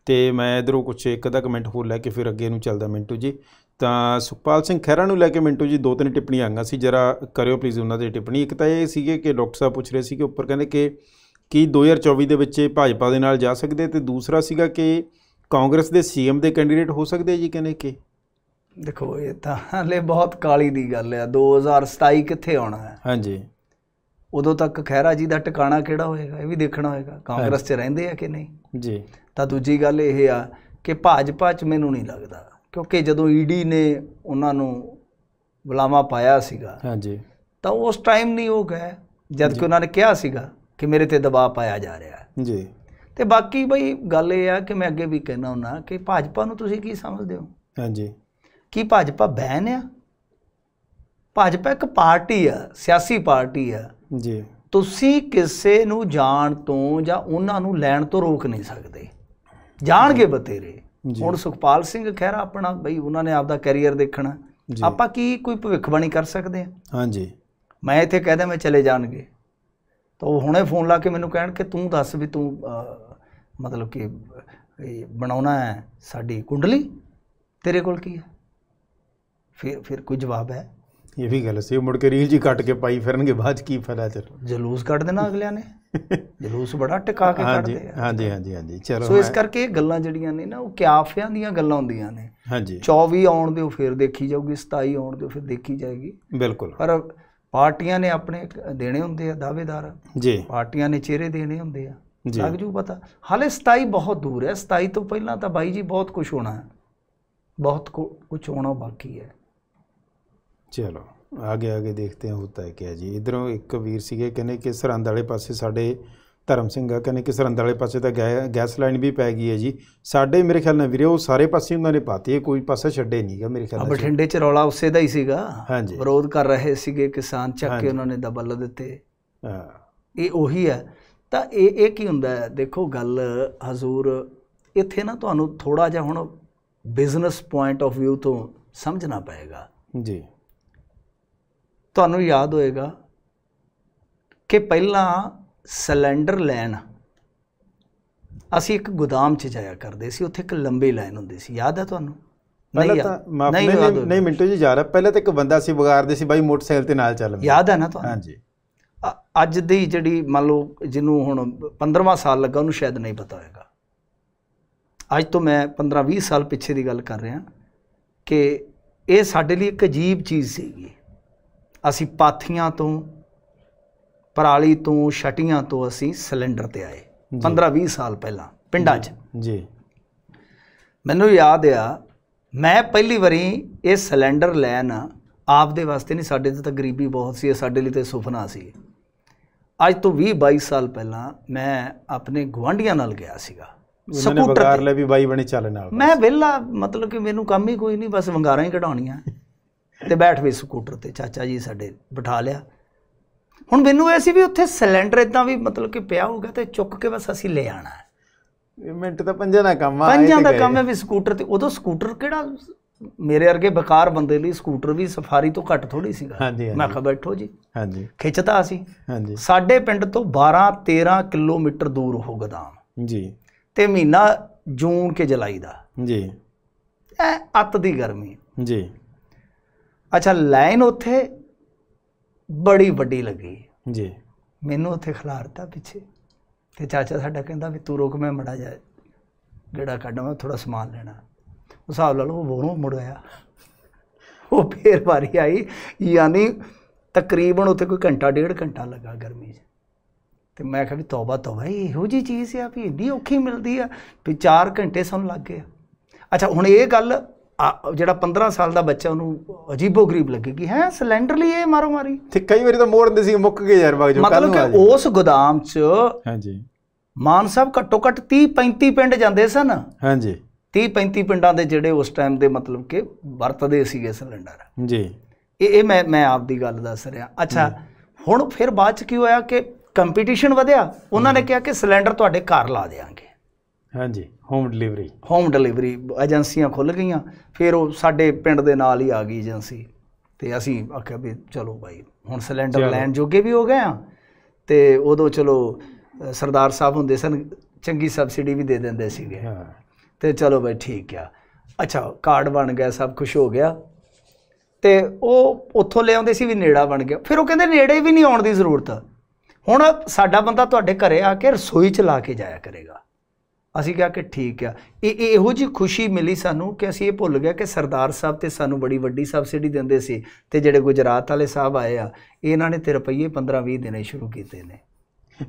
ਤੇ ਮੈਂ ਇਧਰੋਂ ਕੁਛ ਇੱਕ ਅੱਧਾ ਕਮੈਂਟ ਹੋਰ ਲੈ ਕੇ ਫਿਰ ਅੱਗੇ ਨੂੰ ਚੱਲਦਾ ਮਿੰਟੂ ਜੀ ਤਾਂ ਸੁਖਪਾਲ ਸਿੰਘ ਖਹਿਰਾ ਨੂੰ ਲੈ ਕੇ ਮਿੰਟੂ ਜੀ ਦੋ ਤਿੰਨ ਟਿੱਪਣੀਆਂ ਆਂਗਾ ਸੀ ਜਰਾ ਕਰਿਓ ਪਲੀਜ਼ ਉਹਨਾਂ ਦੀ ਟਿੱਪਣੀ ਇੱਕ ਤਾਂ ਇਹ ਸੀਗੇ ਕਿ ਡਾਕਟਰ ਸਾਹਿਬ ਪੁੱਛ ਰਹੇ ਸੀ ਕਿ ਉੱਪਰ ਕਹਿੰਦੇ ਕਿ ਕੀ 2024 ਦੇ ਵਿੱਚ ਭਾਜਪਾ ਦੇ ਨਾਲ ਜਾ ਸਕਦੇ ਤੇ ਦੂਸਰਾ ਸੀਗਾ ਕਿ ਕਾਂਗਰਸ ਦੇ ਸੀਐਮ ਦੇ ਕੈਂਡੀਡੇਟ ਹੋ ਸਕਦੇ ਜੀ ਕਹਿੰਦੇ ਕਿ ਦੇਖੋ ਇਹ ਤਾਂ ਹਲੇ ਬਹੁਤ ਕਾਲੀ ਦੀ ਗੱਲ ਆ 2027 ਕਿੱਥੇ ਆਉਣਾ ਹੈ ਹਾਂਜੀ ਉਦੋਂ ਤੱਕ ਖਹਿਰਾ ਜੀ ਦਾ ਟਿਕਾਣਾ ਕਿਹੜਾ ਹੋਏਗਾ ਇਹ ਵੀ ਦੇਖਣਾ ਹੋਏਗਾ ਕਾਂਗਰਸ 'ਚ ਰਹਿੰਦੇ ਆ ਕਿ ਨਹੀਂ ਜੀ ਤਾਂ ਦੂਜੀ ਗੱਲ ਇਹ ਆ ਕਿ ਭਾਜਪਾ 'ਚ ਮੈਨੂੰ ਨਹੀਂ ਲੱਗਦਾ ਕਿਉਂਕਿ ਜਦੋਂ ਈਡੀ ਨੇ ਉਹਨਾਂ ਨੂੰ ਬੁਲਾਵਾ ਪਾਇਆ ਸੀਗਾ ਹਾਂਜੀ ਤਾਂ ਉਸ ਟਾਈਮ ਨਹੀਂ ਉਹ ਗਏ ਜਦ ਕਿ ਉਹਨਾਂ ਨੇ ਕਿਹਾ ਸੀਗਾ ਕਿ ਮੇਰੇ ਤੇ ਦਬਾਅ ਪਾਇਆ ਜਾ ਰਿਹਾ ਹੈ ਜੀ ਤੇ ਬਾਕੀ ਬਈ ਗੱਲ ਇਹ ਆ ਕਿ ਮੈਂ ਅੱਗੇ ਵੀ ਕਹਿਣਾ ਹੁੰਦਾ ਕਿ ਭਾਜਪਾ ਨੂੰ ਤੁਸੀਂ ਕੀ ਸਮਝਦੇ ਹੋ ਹਾਂਜੀ ਕੀ ਭਾਜਪਾ ਬੈਨ ਆ ਭਾਜਪਾ ਇੱਕ ਪਾਰਟੀ ਆ ਸਿਆਸੀ ਪਾਰਟੀ ਆ ਜੀ ਤੁਸੀਂ ਕਿਸੇ ਨੂੰ ਜਾਣ ਤੋਂ ਜਾਂ ਉਹਨਾਂ ਨੂੰ ਲੈਣ ਤੋਂ ਰੋਕ ਨਹੀਂ ਸਕਦੇ ਜਾਣਗੇ ਬਤੇਰੇ ਹੁਣ ਸੁਖਪਾਲ ਸਿੰਘ ਖਹਿਰਾ ਆਪਣਾ ਬਈ ਉਹਨਾਂ ਨੇ ਆਪਦਾ ਕੈਰੀਅਰ ਦੇਖਣਾ ਆਪਾਂ ਕੀ ਕੋਈ ਭਵਿੱਖਬਾਣੀ ਕਰ ਸਕਦੇ ਆ ਹਾਂਜੀ ਮੈਂ ਇੱਥੇ ਕਹਦਾ ਮੈਂ ਚਲੇ ਜਾਣਗੇ ਤਾਂ ਉਹ ਹੁਣੇ ਫੋਨ ਲਾ ਕੇ ਮੈਨੂੰ ਕਹਿਣ ਕਿ ਤੂੰ ਦੱਸ ਵੀ ਤੂੰ ਮਤਲਬ ਕਿ ਬਣਾਉਣਾ ਹੈ ਸਾਡੀ ਕੁੰਡਲੀ ਤੇਰੇ ਕੋਲ ਕੀ ਹੈ ਫਿਰ ਫਿਰ ਕੋਈ ਜਵਾਬ ਹੈ ਇਹ ਵੀ ਗੱਲ ਸੀ ਮੁੜ ਕੇ ਰੀਲ ਜੀ ਕੱਟ ਕੇ ਪਾਈ ਫਿਰਨਗੇ ਬਾਅਦ ਕੀ ਫਾਇਦਾ ਚਲ ਜਲੂਸ ਕੱਢ ਦੇਣਾ ਅਗਲਿਆਂ ਨੇ ਜਲੂਸ ਬੜਾ ਟਿਕਾ ਕੇ ਕੱਢਦੇ ਆ ਹਾਂਜੀ ਹਾਂਜੀ ਹਾਂਜੀ ਚਲੋ ਸੋ ਇਸ ਕਰਕੇ ਗੱਲਾਂ ਜਿਹੜੀਆਂ ਨੇ ਨਾ ਉਹ ਕਿਆਫਿਆਂ ਦੀਆਂ ਗੱਲਾਂ ਹੁੰਦੀਆਂ ਨੇ ਹਾਂਜੀ 24 ਆਉਣ ਦਿਓ ਫਿਰ ਦੇਖੀ ਜਾਊਗੀ 27 ਆਉਣ ਦਿਓ ਫਿਰ ਦੇਖੀ ਜਾਏਗੀ ਬਿਲਕੁਲ ਪਰ ਪਾਰਟੀਆਂ ਨੇ ਆਪਣੇ ਦੇਣੇ ਹੁੰਦੇ ਆ ਦਾਅਵੇਦਾਰ ਜੀ ਪਾਰਟੀਆਂ ਨੇ ਚਿਹਰੇ ਦੇਣੇ ਹੁੰਦੇ ਆ ਲੱਗ ਜੂ ਪਤਾ ਹਾਲੇ 27 ਬਹੁਤ ਦੂਰ ਹੈ 27 ਤੋਂ ਪਹਿਲਾਂ ਤਾਂ ਬਾਈ ਜੀ ਬਹੁਤ ਕੁਝ ਹੋਣਾ ਹੈ ਬਹੁਤ ਕੁਝ ਹੋਣਾ ਬਾਕੀ ਹੈ ਚਲੋ ਆਗੇ ਆਗੇ ਦੇਖਦੇ ਹਾਂ ਹੁੰਦਾ ਹੈ ਕਿਆ ਜੀ ਇਧਰੋਂ ਇੱਕ ਵੀਰ ਸੀਗੇ ਕਹਿੰਦੇ ਕਿ ਸਰੰਦ ਵਾਲੇ ਪਾਸੇ ਸਾਡੇ ਧਰਮ ਸਿੰਘ ਕਹਿੰਦੇ ਕਿ ਸਰੰਦ ਵਾਲੇ ਪਾਸੇ ਤਾਂ ਗੈਸ ਲਾਈਨ ਵੀ ਪੈ ਗਈ ਹੈ ਜੀ ਸਾਡੇ ਮੇਰੇ ਖਿਆਲ ਨਾਲ ਵੀਰੇ ਉਹ ਸਾਰੇ ਪਾਸੇ ਉਹਨਾਂ ਨੇ ਪਾਤੀ ਹੈ ਕੋਈ ਪਾਸਾ ਛੱਡੇ ਨਹੀਂਗਾ ਮੇਰੇ ਖਿਆਲ ਨਾਲ ਬਠਿੰਡੇ ਚ ਰੌਲਾ ਉਸੇ ਦਾ ਹੀ ਸੀਗਾ ਹਾਂਜੀ ਵਿਰੋਧ ਕਰ ਰਹੇ ਸੀਗੇ ਕਿਸਾਨ ਚੱਕ ਕੇ ਉਹਨਾਂ ਨੇ ਦਬਲ ਦਿੱਤੇ ਹਾਂ ਇਹ ਉਹੀ ਹੈ ਤਾਂ ਇਹ ਇਹ ਕੀ ਹੁੰਦਾ ਦੇਖੋ ਗੱਲ ਹਜ਼ੂਰ ਇੱਥੇ ਨਾ ਤੁਹਾਨੂੰ ਥੋੜਾ ਜਿਹਾ ਹੁਣ ਬਿਜ਼ਨਸ ਪੁਆਇੰਟ ਆਫ View ਤੋਂ ਸਮਝਣਾ ਪਏਗਾ ਜੀ ਤੁਹਾਨੂੰ ਯਾਦ ਹੋਏਗਾ ਕਿ ਪਹਿਲਾਂ ਸਿਲੰਡਰ ਲੈਣ ਅਸੀਂ ਇੱਕ ਗੋਦਾਮ 'ਚ ਜਾਇਆ ਕਰਦੇ ਸੀ ਉੱਥੇ ਇੱਕ ਲੰਬੀ ਲਾਈਨ ਹੁੰਦੀ ਸੀ ਯਾਦ ਹੈ ਤੁਹਾਨੂੰ ਨਹੀਂ ਤਾਂ ਨਹੀਂ ਨਹੀਂ ਮਿੰਟੂ ਜੀ ਜਾ ਰਿਹਾ ਪਹਿਲਾਂ ਤਾਂ ਇੱਕ ਬੰਦਾ ਸੀ ਵਗਾਰਦੇ ਸੀ ਬਾਈ ਮੋਟਰਸਾਈਕਲ ਤੇ ਨਾਲ ਚੱਲਦਾ ਯਾਦ ਹੈ ਨਾ ਤੁਹਾਨੂੰ ਹਾਂਜੀ ਅੱਜ ਦੀ ਜਿਹੜੀ ਮੰਨ ਲਓ ਜਿਹਨੂੰ ਹੁਣ 15ਵਾਂ ਸਾਲ ਲੱਗਾ ਉਹਨੂੰ ਸ਼ਾਇਦ ਨਹੀਂ ਪਤਾ ਹੋਏਗਾ ਅੱਜ ਤੋਂ ਮੈਂ 15 20 ਸਾਲ ਪਿੱਛੇ ਦੀ ਗੱਲ ਕਰ ਰਿਹਾ ਕਿ ਇਹ ਸਾਡੇ ਲਈ ਇੱਕ ਅਜੀਬ ਚੀਜ਼ ਸੀਗੀ ਅਸੀਂ ਪਾਥੀਆਂ ਤੋਂ ਪਰਾਲੀ ਤੋਂ ਛਟੀਆਂ ਤੋਂ ਅਸੀਂ ਸਿਲੰਡਰ ਤੇ ਆਏ 15-20 ਸਾਲ ਪਹਿਲਾਂ ਪਿੰਡਾਂ 'ਚ ਜੀ ਮੈਨੂੰ ਯਾਦ ਆ ਮੈਂ ਪਹਿਲੀ ਵਾਰੀ ਇਹ ਸਿਲੰਡਰ ਲੈਣ ਆਪਦੇ ਵਾਸਤੇ ਨਹੀਂ ਸਾਡੇ ਤੇ ਤਾਂ ਗਰੀਬੀ ਬਹੁਤ ਸੀ ਸਾਡੇ ਲਈ ਤੇ ਸੁਪਨਾ ਸੀ ਅੱਜ ਤੋਂ 20 22 ਸਾਲ ਪਹਿਲਾਂ ਮੈਂ ਆਪਣੇ ਗਵਾਂਢੀਆਂ ਨਾਲ ਗਿਆ ਸੀਗਾ ਸਕੂਟਰ ਲੈ ਵੀ ਬਾਈ ਬਣੇ ਚੱਲ ਨਾਲ ਮੈਂ ਵਿਹਲਾ ਮਤਲਬ ਕਿ ਮੈਨੂੰ ਕੰਮ ਹੀ ਕੋਈ ਨਹੀਂ ਬਸ ਵੰਗਾਰਾਂ ਹੀ ਕਢਾਉਣੀਆਂ ਤੇ ਬੈਠ ਵੀ ਸਕੂਟਰ ਤੇ ਚਾਚਾ ਜੀ ਸਾਡੇ ਬਿਠਾ ਲਿਆ ਹੁਣ ਮੈਨੂੰ ਐ ਸੀ ਵੀ ਉੱਥੇ ਸਿਲੰਡਰ ਇਦਾਂ ਵੀ ਮਤਲਬ ਕਿ ਪਿਆ ਹੋਊਗਾ ਤੇ ਚੁੱਕ ਕੇ ਬਸ ਅਸੀਂ ਲੈ ਆਣਾ ਹੈ ਮਿੰਟ ਤਾਂ ਪੰਜਾਂ ਦਾ ਕੰਮ ਆ ਪੰਜਾਂ ਦਾ ਕੰਮ ਹੈ ਵੀ ਸਕੂਟਰ ਤੇ ਉਦੋਂ ਸਕੂਟਰ ਕਿਹੜਾ ਮੇਰੇ ਵਰਗੇ ਬਕਾਰ ਬੰਦੇ ਲਈ ਸਕੂਟਰ ਵੀ ਸਫਾਰੀ ਤੋਂ ਘੱਟ ਥੋੜੀ ਸੀਗਾ ਮੈਂ ਕਿਹਾ ਬੈਠੋ ਜੀ ਹਾਂਜੀ ਖਿੱਚਦਾ ਸੀ ਹਾਂਜੀ ਸਾਡੇ ਪਿੰਡ ਤੋਂ 12 13 ਕਿਲੋਮੀਟਰ ਦੂਰ ਹੋ ਗਦਾਮ ਜੀ ਤੇ ਮਹੀਨਾ ਜੂਨ ਕੇ ਜੁਲਾਈ ਦਾ ਜੀ ਐ ਅੱਤ ਦੀ ਗਰਮੀ ਜੀ ਅੱਛਾ ਲਾਈਨ ਉੱਥੇ ਬੜੀ ਵੱਡੀ ਲੱਗੀ ਜੀ ਮੈਨੂੰ ਉੱਥੇ ਖਿਲਾਰਤਾ ਪਿੱਛੇ ਤੇ ਚਾਚਾ ਸਾਡਾ ਕਹਿੰਦਾ ਵੀ ਤੂੰ ਰੁਕ ਮੈਂ ਮੜਾ ਜਾ ਗੇੜਾ ਕੱਢਾਂ ਮੈਂ ਥੋੜਾ ਸਮਾਨ ਲੈਣਾ ਉਹ ਹਿਸਾਬ ਲਾ ਲਓ ਉਹ ਬੋਰੋਂ ਮੁੜਾਇਆ ਉਹ ਫੇਰ ਵਾਰੀ ਆਈ ਯਾਨੀ ਤਕਰੀਬਨ ਉੱਥੇ ਕੋਈ ਘੰਟਾ ਡੇਢ ਘੰਟਾ ਲੱਗਾ ਗਰਮੀ 'ਚ ਤੇ ਮੈਂ ਕਿਹਾ ਵੀ ਤੌਬਾ ਤੌਬਾ ਇਹੋ ਜੀ ਚੀਜ਼ ਆ ਵੀ ਇੰਨੀ ਔਖੀ ਮਿਲਦੀ ਆ ਵੀ 4 ਘੰਟੇ ਸਾਨੂੰ ਲੱਗ ਗਏ ਅੱਛਾ ਹੁਣ ਇਹ ਗੱਲ ਜਿਹੜਾ 15 ਸਾਲ ਦਾ ਬੱਚਾ ਉਹਨੂੰ ਅਜੀਬੋ ਗਰੀਬ ਲੱਗੇਗੀ ਹੈ ਸਿਲੰਡਰ ਲਈ ਇਹ ਮਾਰੋ ਮਾਰੀ ਤੇ ਕਈ ਵਾਰੀ ਤਾਂ ਮੋੜ ਦਿੰਦੇ ਸੀ ਮੁੱਕ ਗਏ ਯਾਰ ਕੱਲ ਜੋ ਮਤਲਬ ਕਿ ਉਸ ਗੋਦਾਮ 'ਚ ਹਾਂਜੀ ਮਾਨ ਸਾਹਿਬ ਘੱਟੋ ਘੱਟ 30 35 ਪਿੰਡ ਜਾਂਦੇ ਸਨ ਹਾਂਜੀ 30 35 ਪਿੰਡਾਂ ਦੇ ਜਿਹੜੇ ਉਸ ਟਾਈਮ ਦੇ ਮਤਲਬ ਕਿ ਵਰਤਦੇ ਸੀਗੇ ਸਿਲੰਡਰ ਜੀ ਇਹ ਇਹ ਮੈਂ ਮੈਂ ਆਪ ਦੀ ਗੱਲ ਦੱਸ ਰਿਹਾ ਅੱਛਾ ਹੁਣ ਫਿਰ ਬਾਅਦ 'ਚ ਕੀ ਹੋਇਆ ਕਿ ਕੰਪੀਟੀਸ਼ਨ ਵਧਿਆ ਉਹਨਾਂ ਨੇ ਕਿਹਾ ਕਿ ਸਿਲੰਡਰ ਤੁਹਾਡੇ ਘਰ ਲਾ ਦੇਵਾਂਗੇ ਹਾਂਜੀ ਹੋਮ ਡਿਲੀਵਰੀ ਹੋਮ ਡਿਲੀਵਰੀ ਏਜੰਸੀਆਂ ਖੁੱਲ ਗਈਆਂ ਫਿਰ ਉਹ ਸਾਡੇ ਪਿੰਡ ਦੇ ਨਾਲ ਹੀ ਆ ਗਈ ਏਜੰਸੀ ਤੇ ਅਸੀਂ ਆਖਿਆ ਵੀ ਚਲੋ ਭਾਈ ਹੁਣ ਸਿਲੰਡਰ ਲੈਣ ਜੋਗੇ ਵੀ ਹੋ ਗਏ ਆ ਤੇ ਉਦੋਂ ਚਲੋ ਸਰਦਾਰ ਸਾਹਿਬ ਹੁੰਦੇ ਸਨ ਚੰਗੀ ਸਬਸਿਡੀ ਵੀ ਦੇ ਦਿੰਦੇ ਸੀਗੇ ਹਾਂ ਤੇ ਚਲੋ ਭਾਈ ਠੀਕ ਆ ਅੱਛਾ ਕਾਰਡ ਬਣ ਗਿਆ ਸਭ ਖੁਸ਼ ਹੋ ਗਿਆ ਤੇ ਉਹ ਉੱਥੋਂ ਲੈ ਆਉਂਦੇ ਸੀ ਵੀ ਨੇੜਾ ਬਣ ਗਿਆ ਫਿਰ ਉਹ ਕਹਿੰਦੇ ਨੇੜੇ ਵੀ ਨਹੀਂ ਆਉਣ ਦੀ ਜ਼ਰੂਰਤ ਹੁਣ ਸਾਡਾ ਬੰਦਾ ਤੁਹਾਡੇ ਘਰੇ ਆ ਕੇ ਰਸੋਈ ਚ ਲਾ ਕੇ ਜਾਇਆ ਕਰੇਗਾ ਅਸੀਂ ਕਿਹਾ ਕਿ ਠੀਕ ਆ ਇਹ ਇਹੋ ਜੀ ਖੁਸ਼ੀ ਮਿਲੀ ਸਾਨੂੰ ਕਿ ਅਸੀਂ ਇਹ ਭੁੱਲ ਗਏ ਕਿ ਸਰਦਾਰ ਸਾਹਿਬ ਤੇ ਸਾਨੂੰ ਬੜੀ ਵੱਡੀ ਸਬਸਿਡੀ ਦਿੰਦੇ ਸੀ ਤੇ ਜਿਹੜੇ ਗੁਜਰਾਤ ਵਾਲੇ ਸਾਹਿਬ ਆਏ ਆ ਇਹਨਾਂ ਨੇ ਤੇ ਰੁਪਈਏ 15 20 ਦੇਣੇ ਸ਼ੁਰੂ ਕੀਤੇ ਨੇ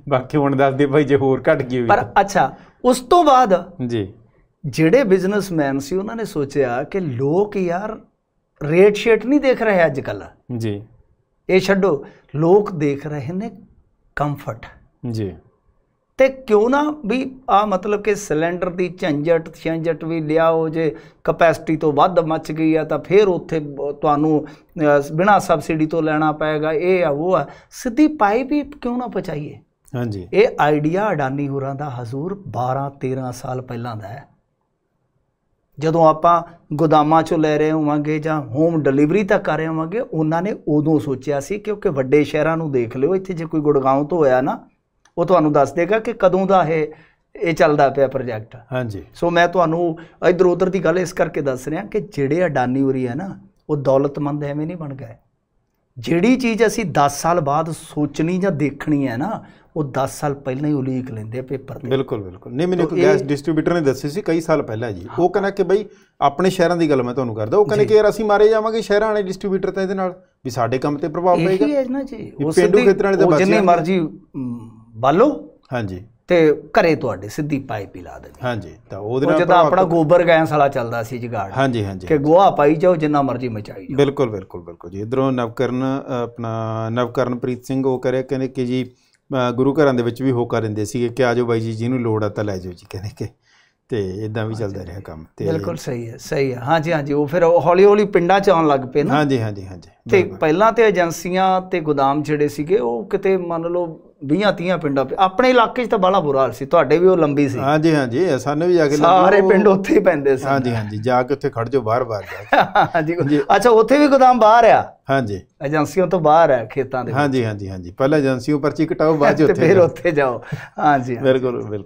ਬਾਕੀ ਹੁਣ ਦੱਸਦੇ ਭਾਈ ਜੇ ਹੋਰ ਘਟ ਗਈ ਹੋਈ ਪਰ ਅੱਛਾ ਉਸ ਤੋਂ ਬਾਅਦ ਜੀ ਜਿਹੜੇ ਬਿਜ਼ਨਸਮੈਨ ਸੀ ਉਹਨਾਂ ਨੇ ਸੋਚਿਆ ਕਿ ਲੋਕ ਯਾਰ ਰੇਟ ਸ਼ੀਟ ਨਹੀਂ ਦੇਖ ਰਹੇ ਅੱਜ ਕੱਲ ਜੀ ਇਹ ਛੱਡੋ ਲੋਕ ਦੇਖ ਰਹੇ ਨੇ ਕੰਫਰਟ ਜੀ ਤੇ ਕਿਉਂ ਨਾ ਵੀ ਆ ਮਤਲਬ ਕਿ ਸਿਲੰਡਰ ਦੀ ਝੰਜਟ ਝੰਜਟ ਵੀ ਲਿਆਓ ਜੇ ਕਪੈਸਿਟੀ ਤੋਂ ਵੱਧ ਮੱਚ ਗਈ ਆ ਤਾਂ ਫਿਰ ਉੱਥੇ ਤੁਹਾਨੂੰ ਬਿਨਾ ਸਬਸਿਡੀ ਤੋਂ ਲੈਣਾ ਪਏਗਾ ਇਹ ਆ ਉਹ ਆ ਸਿੱਧੀ ਪਾਈਪ ਵੀ ਕਿਉਂ ਨਾ ਪਚਾਈਏ ਹਾਂਜੀ ਇਹ ਆਈਡੀਆ ਅਡਾਨੀ ਹੋਰਾਂ ਦਾ ਹਜ਼ੂਰ 12 13 ਸਾਲ ਪਹਿਲਾਂ ਦਾ ਹੈ ਜਦੋਂ ਆਪਾਂ ਗੋਦਾਮਾਂ ਚੋਂ ਲੈ ਰਹੇ ਹੋਵਾਂਗੇ ਜਾਂ ਹੋਮ ਡਿਲੀਵਰੀ ਤਾਂ ਕਰ ਰਹੇ ਹੋਵਾਂਗੇ ਉਹਨਾਂ ਨੇ ਉਦੋਂ ਸੋਚਿਆ ਸੀ ਕਿਉਂਕਿ ਵੱਡੇ ਸ਼ਹਿਰਾਂ ਨੂੰ ਦੇਖ ਲਿਓ ਇੱਥੇ ਜੇ ਕੋਈ ਗੁੜਗਾਉਂ ਤੋਂ ਹੋਇਆ ਨਾ ਉਹ ਤੁਹਾਨੂੰ ਦੱਸ ਦੇਗਾ ਕਿ ਕਦੋਂ ਦਾ ਇਹ ਇਹ ਚੱਲਦਾ ਪਿਆ ਪ੍ਰੋਜੈਕਟ ਹਾਂਜੀ ਸੋ ਮੈਂ ਤੁਹਾਨੂੰ ਇਧਰ ਉਧਰ ਦੀ ਗੱਲ ਇਸ ਕਰਕੇ ਦੱਸ ਰਿਹਾ ਕਿ ਜਿਹੜੇ ਅਡਾਨੀ ਹੋਰੀ ਹੈ ਨਾ ਉਹ ਦੌਲਤਮੰਦ ਐਵੇਂ ਨਹੀਂ ਬਣ ਗਏ ਜਿਹੜੀ ਚੀਜ਼ ਅਸੀਂ 10 ਸਾਲ ਬਾਅਦ ਸੋਚਣੀ ਜਾਂ ਦੇਖਣੀ ਹੈ ਨਾ ਉਹ 10 ਸਾਲ ਪਹਿਲਾਂ ਹੀ ਉਲੀਕ ਲੈਂਦੇ ਆ ਪੇਪਰ ਤੇ ਬਿਲਕੁਲ ਬਿਲਕੁਲ ਨਹੀਂ ਮੈਨੂੰ ਇੱਕ ਗੈਸ ਡਿਸਟ੍ਰੀਬਿਊਟਰ ਨੇ ਦੱਸੀ ਸੀ ਕਈ ਸਾਲ ਪਹਿਲਾਂ ਜੀ ਉਹ ਕਹਿੰਦਾ ਕਿ ਬਈ ਆਪਣੇ ਸ਼ਹਿਰਾਂ ਦੀ ਗੱਲ ਮੈਂ ਤੁਹਾਨੂੰ ਕਰਦਾ ਉਹ ਕਹਿੰਦੇ ਕਿ ਯਾਰ ਅਸੀਂ ਮਾਰੇ ਜਾਵਾਂਗੇ ਸ਼ਹਿਰਾਂ ਵਾਲੇ ਡਿਸਟ੍ਰੀਬਿਊਟਰ ਤਾਂ ਇਹਦੇ ਨਾਲ ਵੀ ਸਾਡੇ ਕੰਮ ਤੇ ਪ੍ਰਭਾਵ ਪਏਗਾ ਇਹ ਹੀ ਹੈ ਨਾ ਜੀ ਉਹ ਖੇਤਰਾਂ ਜਿੰਨੇ ਮਰਜ਼ੀ ਬਾਲੋ ਹਾਂਜੀ ਤੇ ਘਰੇ ਤੁਹਾਡੇ ਸਿੱਧੀ ਪਾਈਪ ਹੀ ਲਾ ਦੇਣੀ ਹਾਂਜੀ ਤਾਂ ਉਹਦੇ ਨਾਲ ਜਿਹੜਾ ਆਪਣਾ ਗੋਬਰ ਗੈਸ ਵਾਲਾ ਚੱਲਦਾ ਸੀ ਜਗਾੜ ਹਾਂਜੀ ਹਾਂਜੀ ਕਿ ਗੋਹਾ ਪਾਈ ਜਾਓ ਜਿੰਨਾ ਮਰਜ਼ੀ ਮਚਾਈ ਜਾਓ ਬਿਲਕੁਲ ਬਿਲਕੁਲ ਬਿਲਕੁਲ ਜੀ ਇਧਰੋਂ ਨਵਕਰਨ ਆਪਣਾ ਨਵਕਰਨਪ੍ਰੀਤ ਸਿੰਘ ਉਹ ਕਰਿਆ ਕਹਿੰਦੇ ਕਿ ਜੀ ਗੁਰੂ ਘਰਾਂ ਦੇ ਵਿੱਚ ਵੀ ਹੋਕਾ ਦਿੰਦੇ ਸੀਗੇ ਕਿ ਆਜੋ ਬਾਈ ਜੀ ਜਿਹਨੂੰ ਲੋੜ ਆ ਤਾਂ ਲੈ ਜਾਓ ਜੀ ਕਹਿੰਦੇ ਕਿ ਤੇ ਇਦਾਂ ਵੀ ਚੱਲਦਾ ਰਿਹਾ ਕੰਮ ਤੇ ਬਿਲਕੁਲ ਸਹੀ ਹੈ ਸਹੀ ਹੈ ਹਾਂਜੀ ਹਾਂਜੀ ਉਹ ਫਿਰ ਹੌਲੀ ਹੌਲੀ ਪਿੰਡਾਂ ਚ ਆਉਣ ਲੱਗ ਪਏ ਨਾ ਹਾਂਜੀ ਹਾਂਜੀ ਹਾਂਜੀ ਤੇ ਪਹਿਲਾਂ ਤੇ ਏਜੰਸੀਆਂ ਤੇ ਗੋਦਾਮ ਜਿਹੜੇ ਸੀਗੇ ਉਹ ਕਿਤੇ ਮੰਨ ਲਓ 20 30 ਪਿੰਡਾਂ ਆਪਣੇ ਇਲਾਕੇ 'ਚ ਤਾਂ ਬਾਲਾ ਬੁਰਾ ਹਾਲ ਸੀ ਤੁਹਾਡੇ ਵੀ ਉਹ ਲੰਬੀ ਸੀ ਹਾਂਜੀ ਹਾਂਜੀ ਸਾਨੂੰ ਵੀ ਜਾ ਕੇ ਸਾਰੇ ਪਿੰਡ ਉੱਥੇ ਹੀ ਪੈਂਦੇ ਸੀ ਹਾਂਜੀ ਹਾਂਜੀ ਜਾ ਕੇ ਉੱਥੇ ਖੜ ਜਾਓ ਬਾਹਰ-ਬਾਹਰ ਹਾਂਜੀ ਅੱਛਾ ਉੱਥੇ ਵੀ ਗੋਦਾਮ ਬਾਹਰ ਆ ਹਾਂਜੀ ਏਜੰਸੀਆਂ ਤੋਂ ਬਾਹਰ ਹੈ ਖੇਤਾਂ ਦੇ ਹਾਂਜੀ ਹਾਂਜੀ ਹਾਂਜੀ ਪਹਿਲਾਂ ਏਜੰਸੀਆਂ ਪਰਚੀ ਕਟਾਓ ਬਾਅਦ ਉੱਥੇ ਫਿਰ ਉੱਥੇ ਜਾਓ ਹਾਂਜੀ ਬਿਲਕੁਲ ਬਿਲਕੁਲ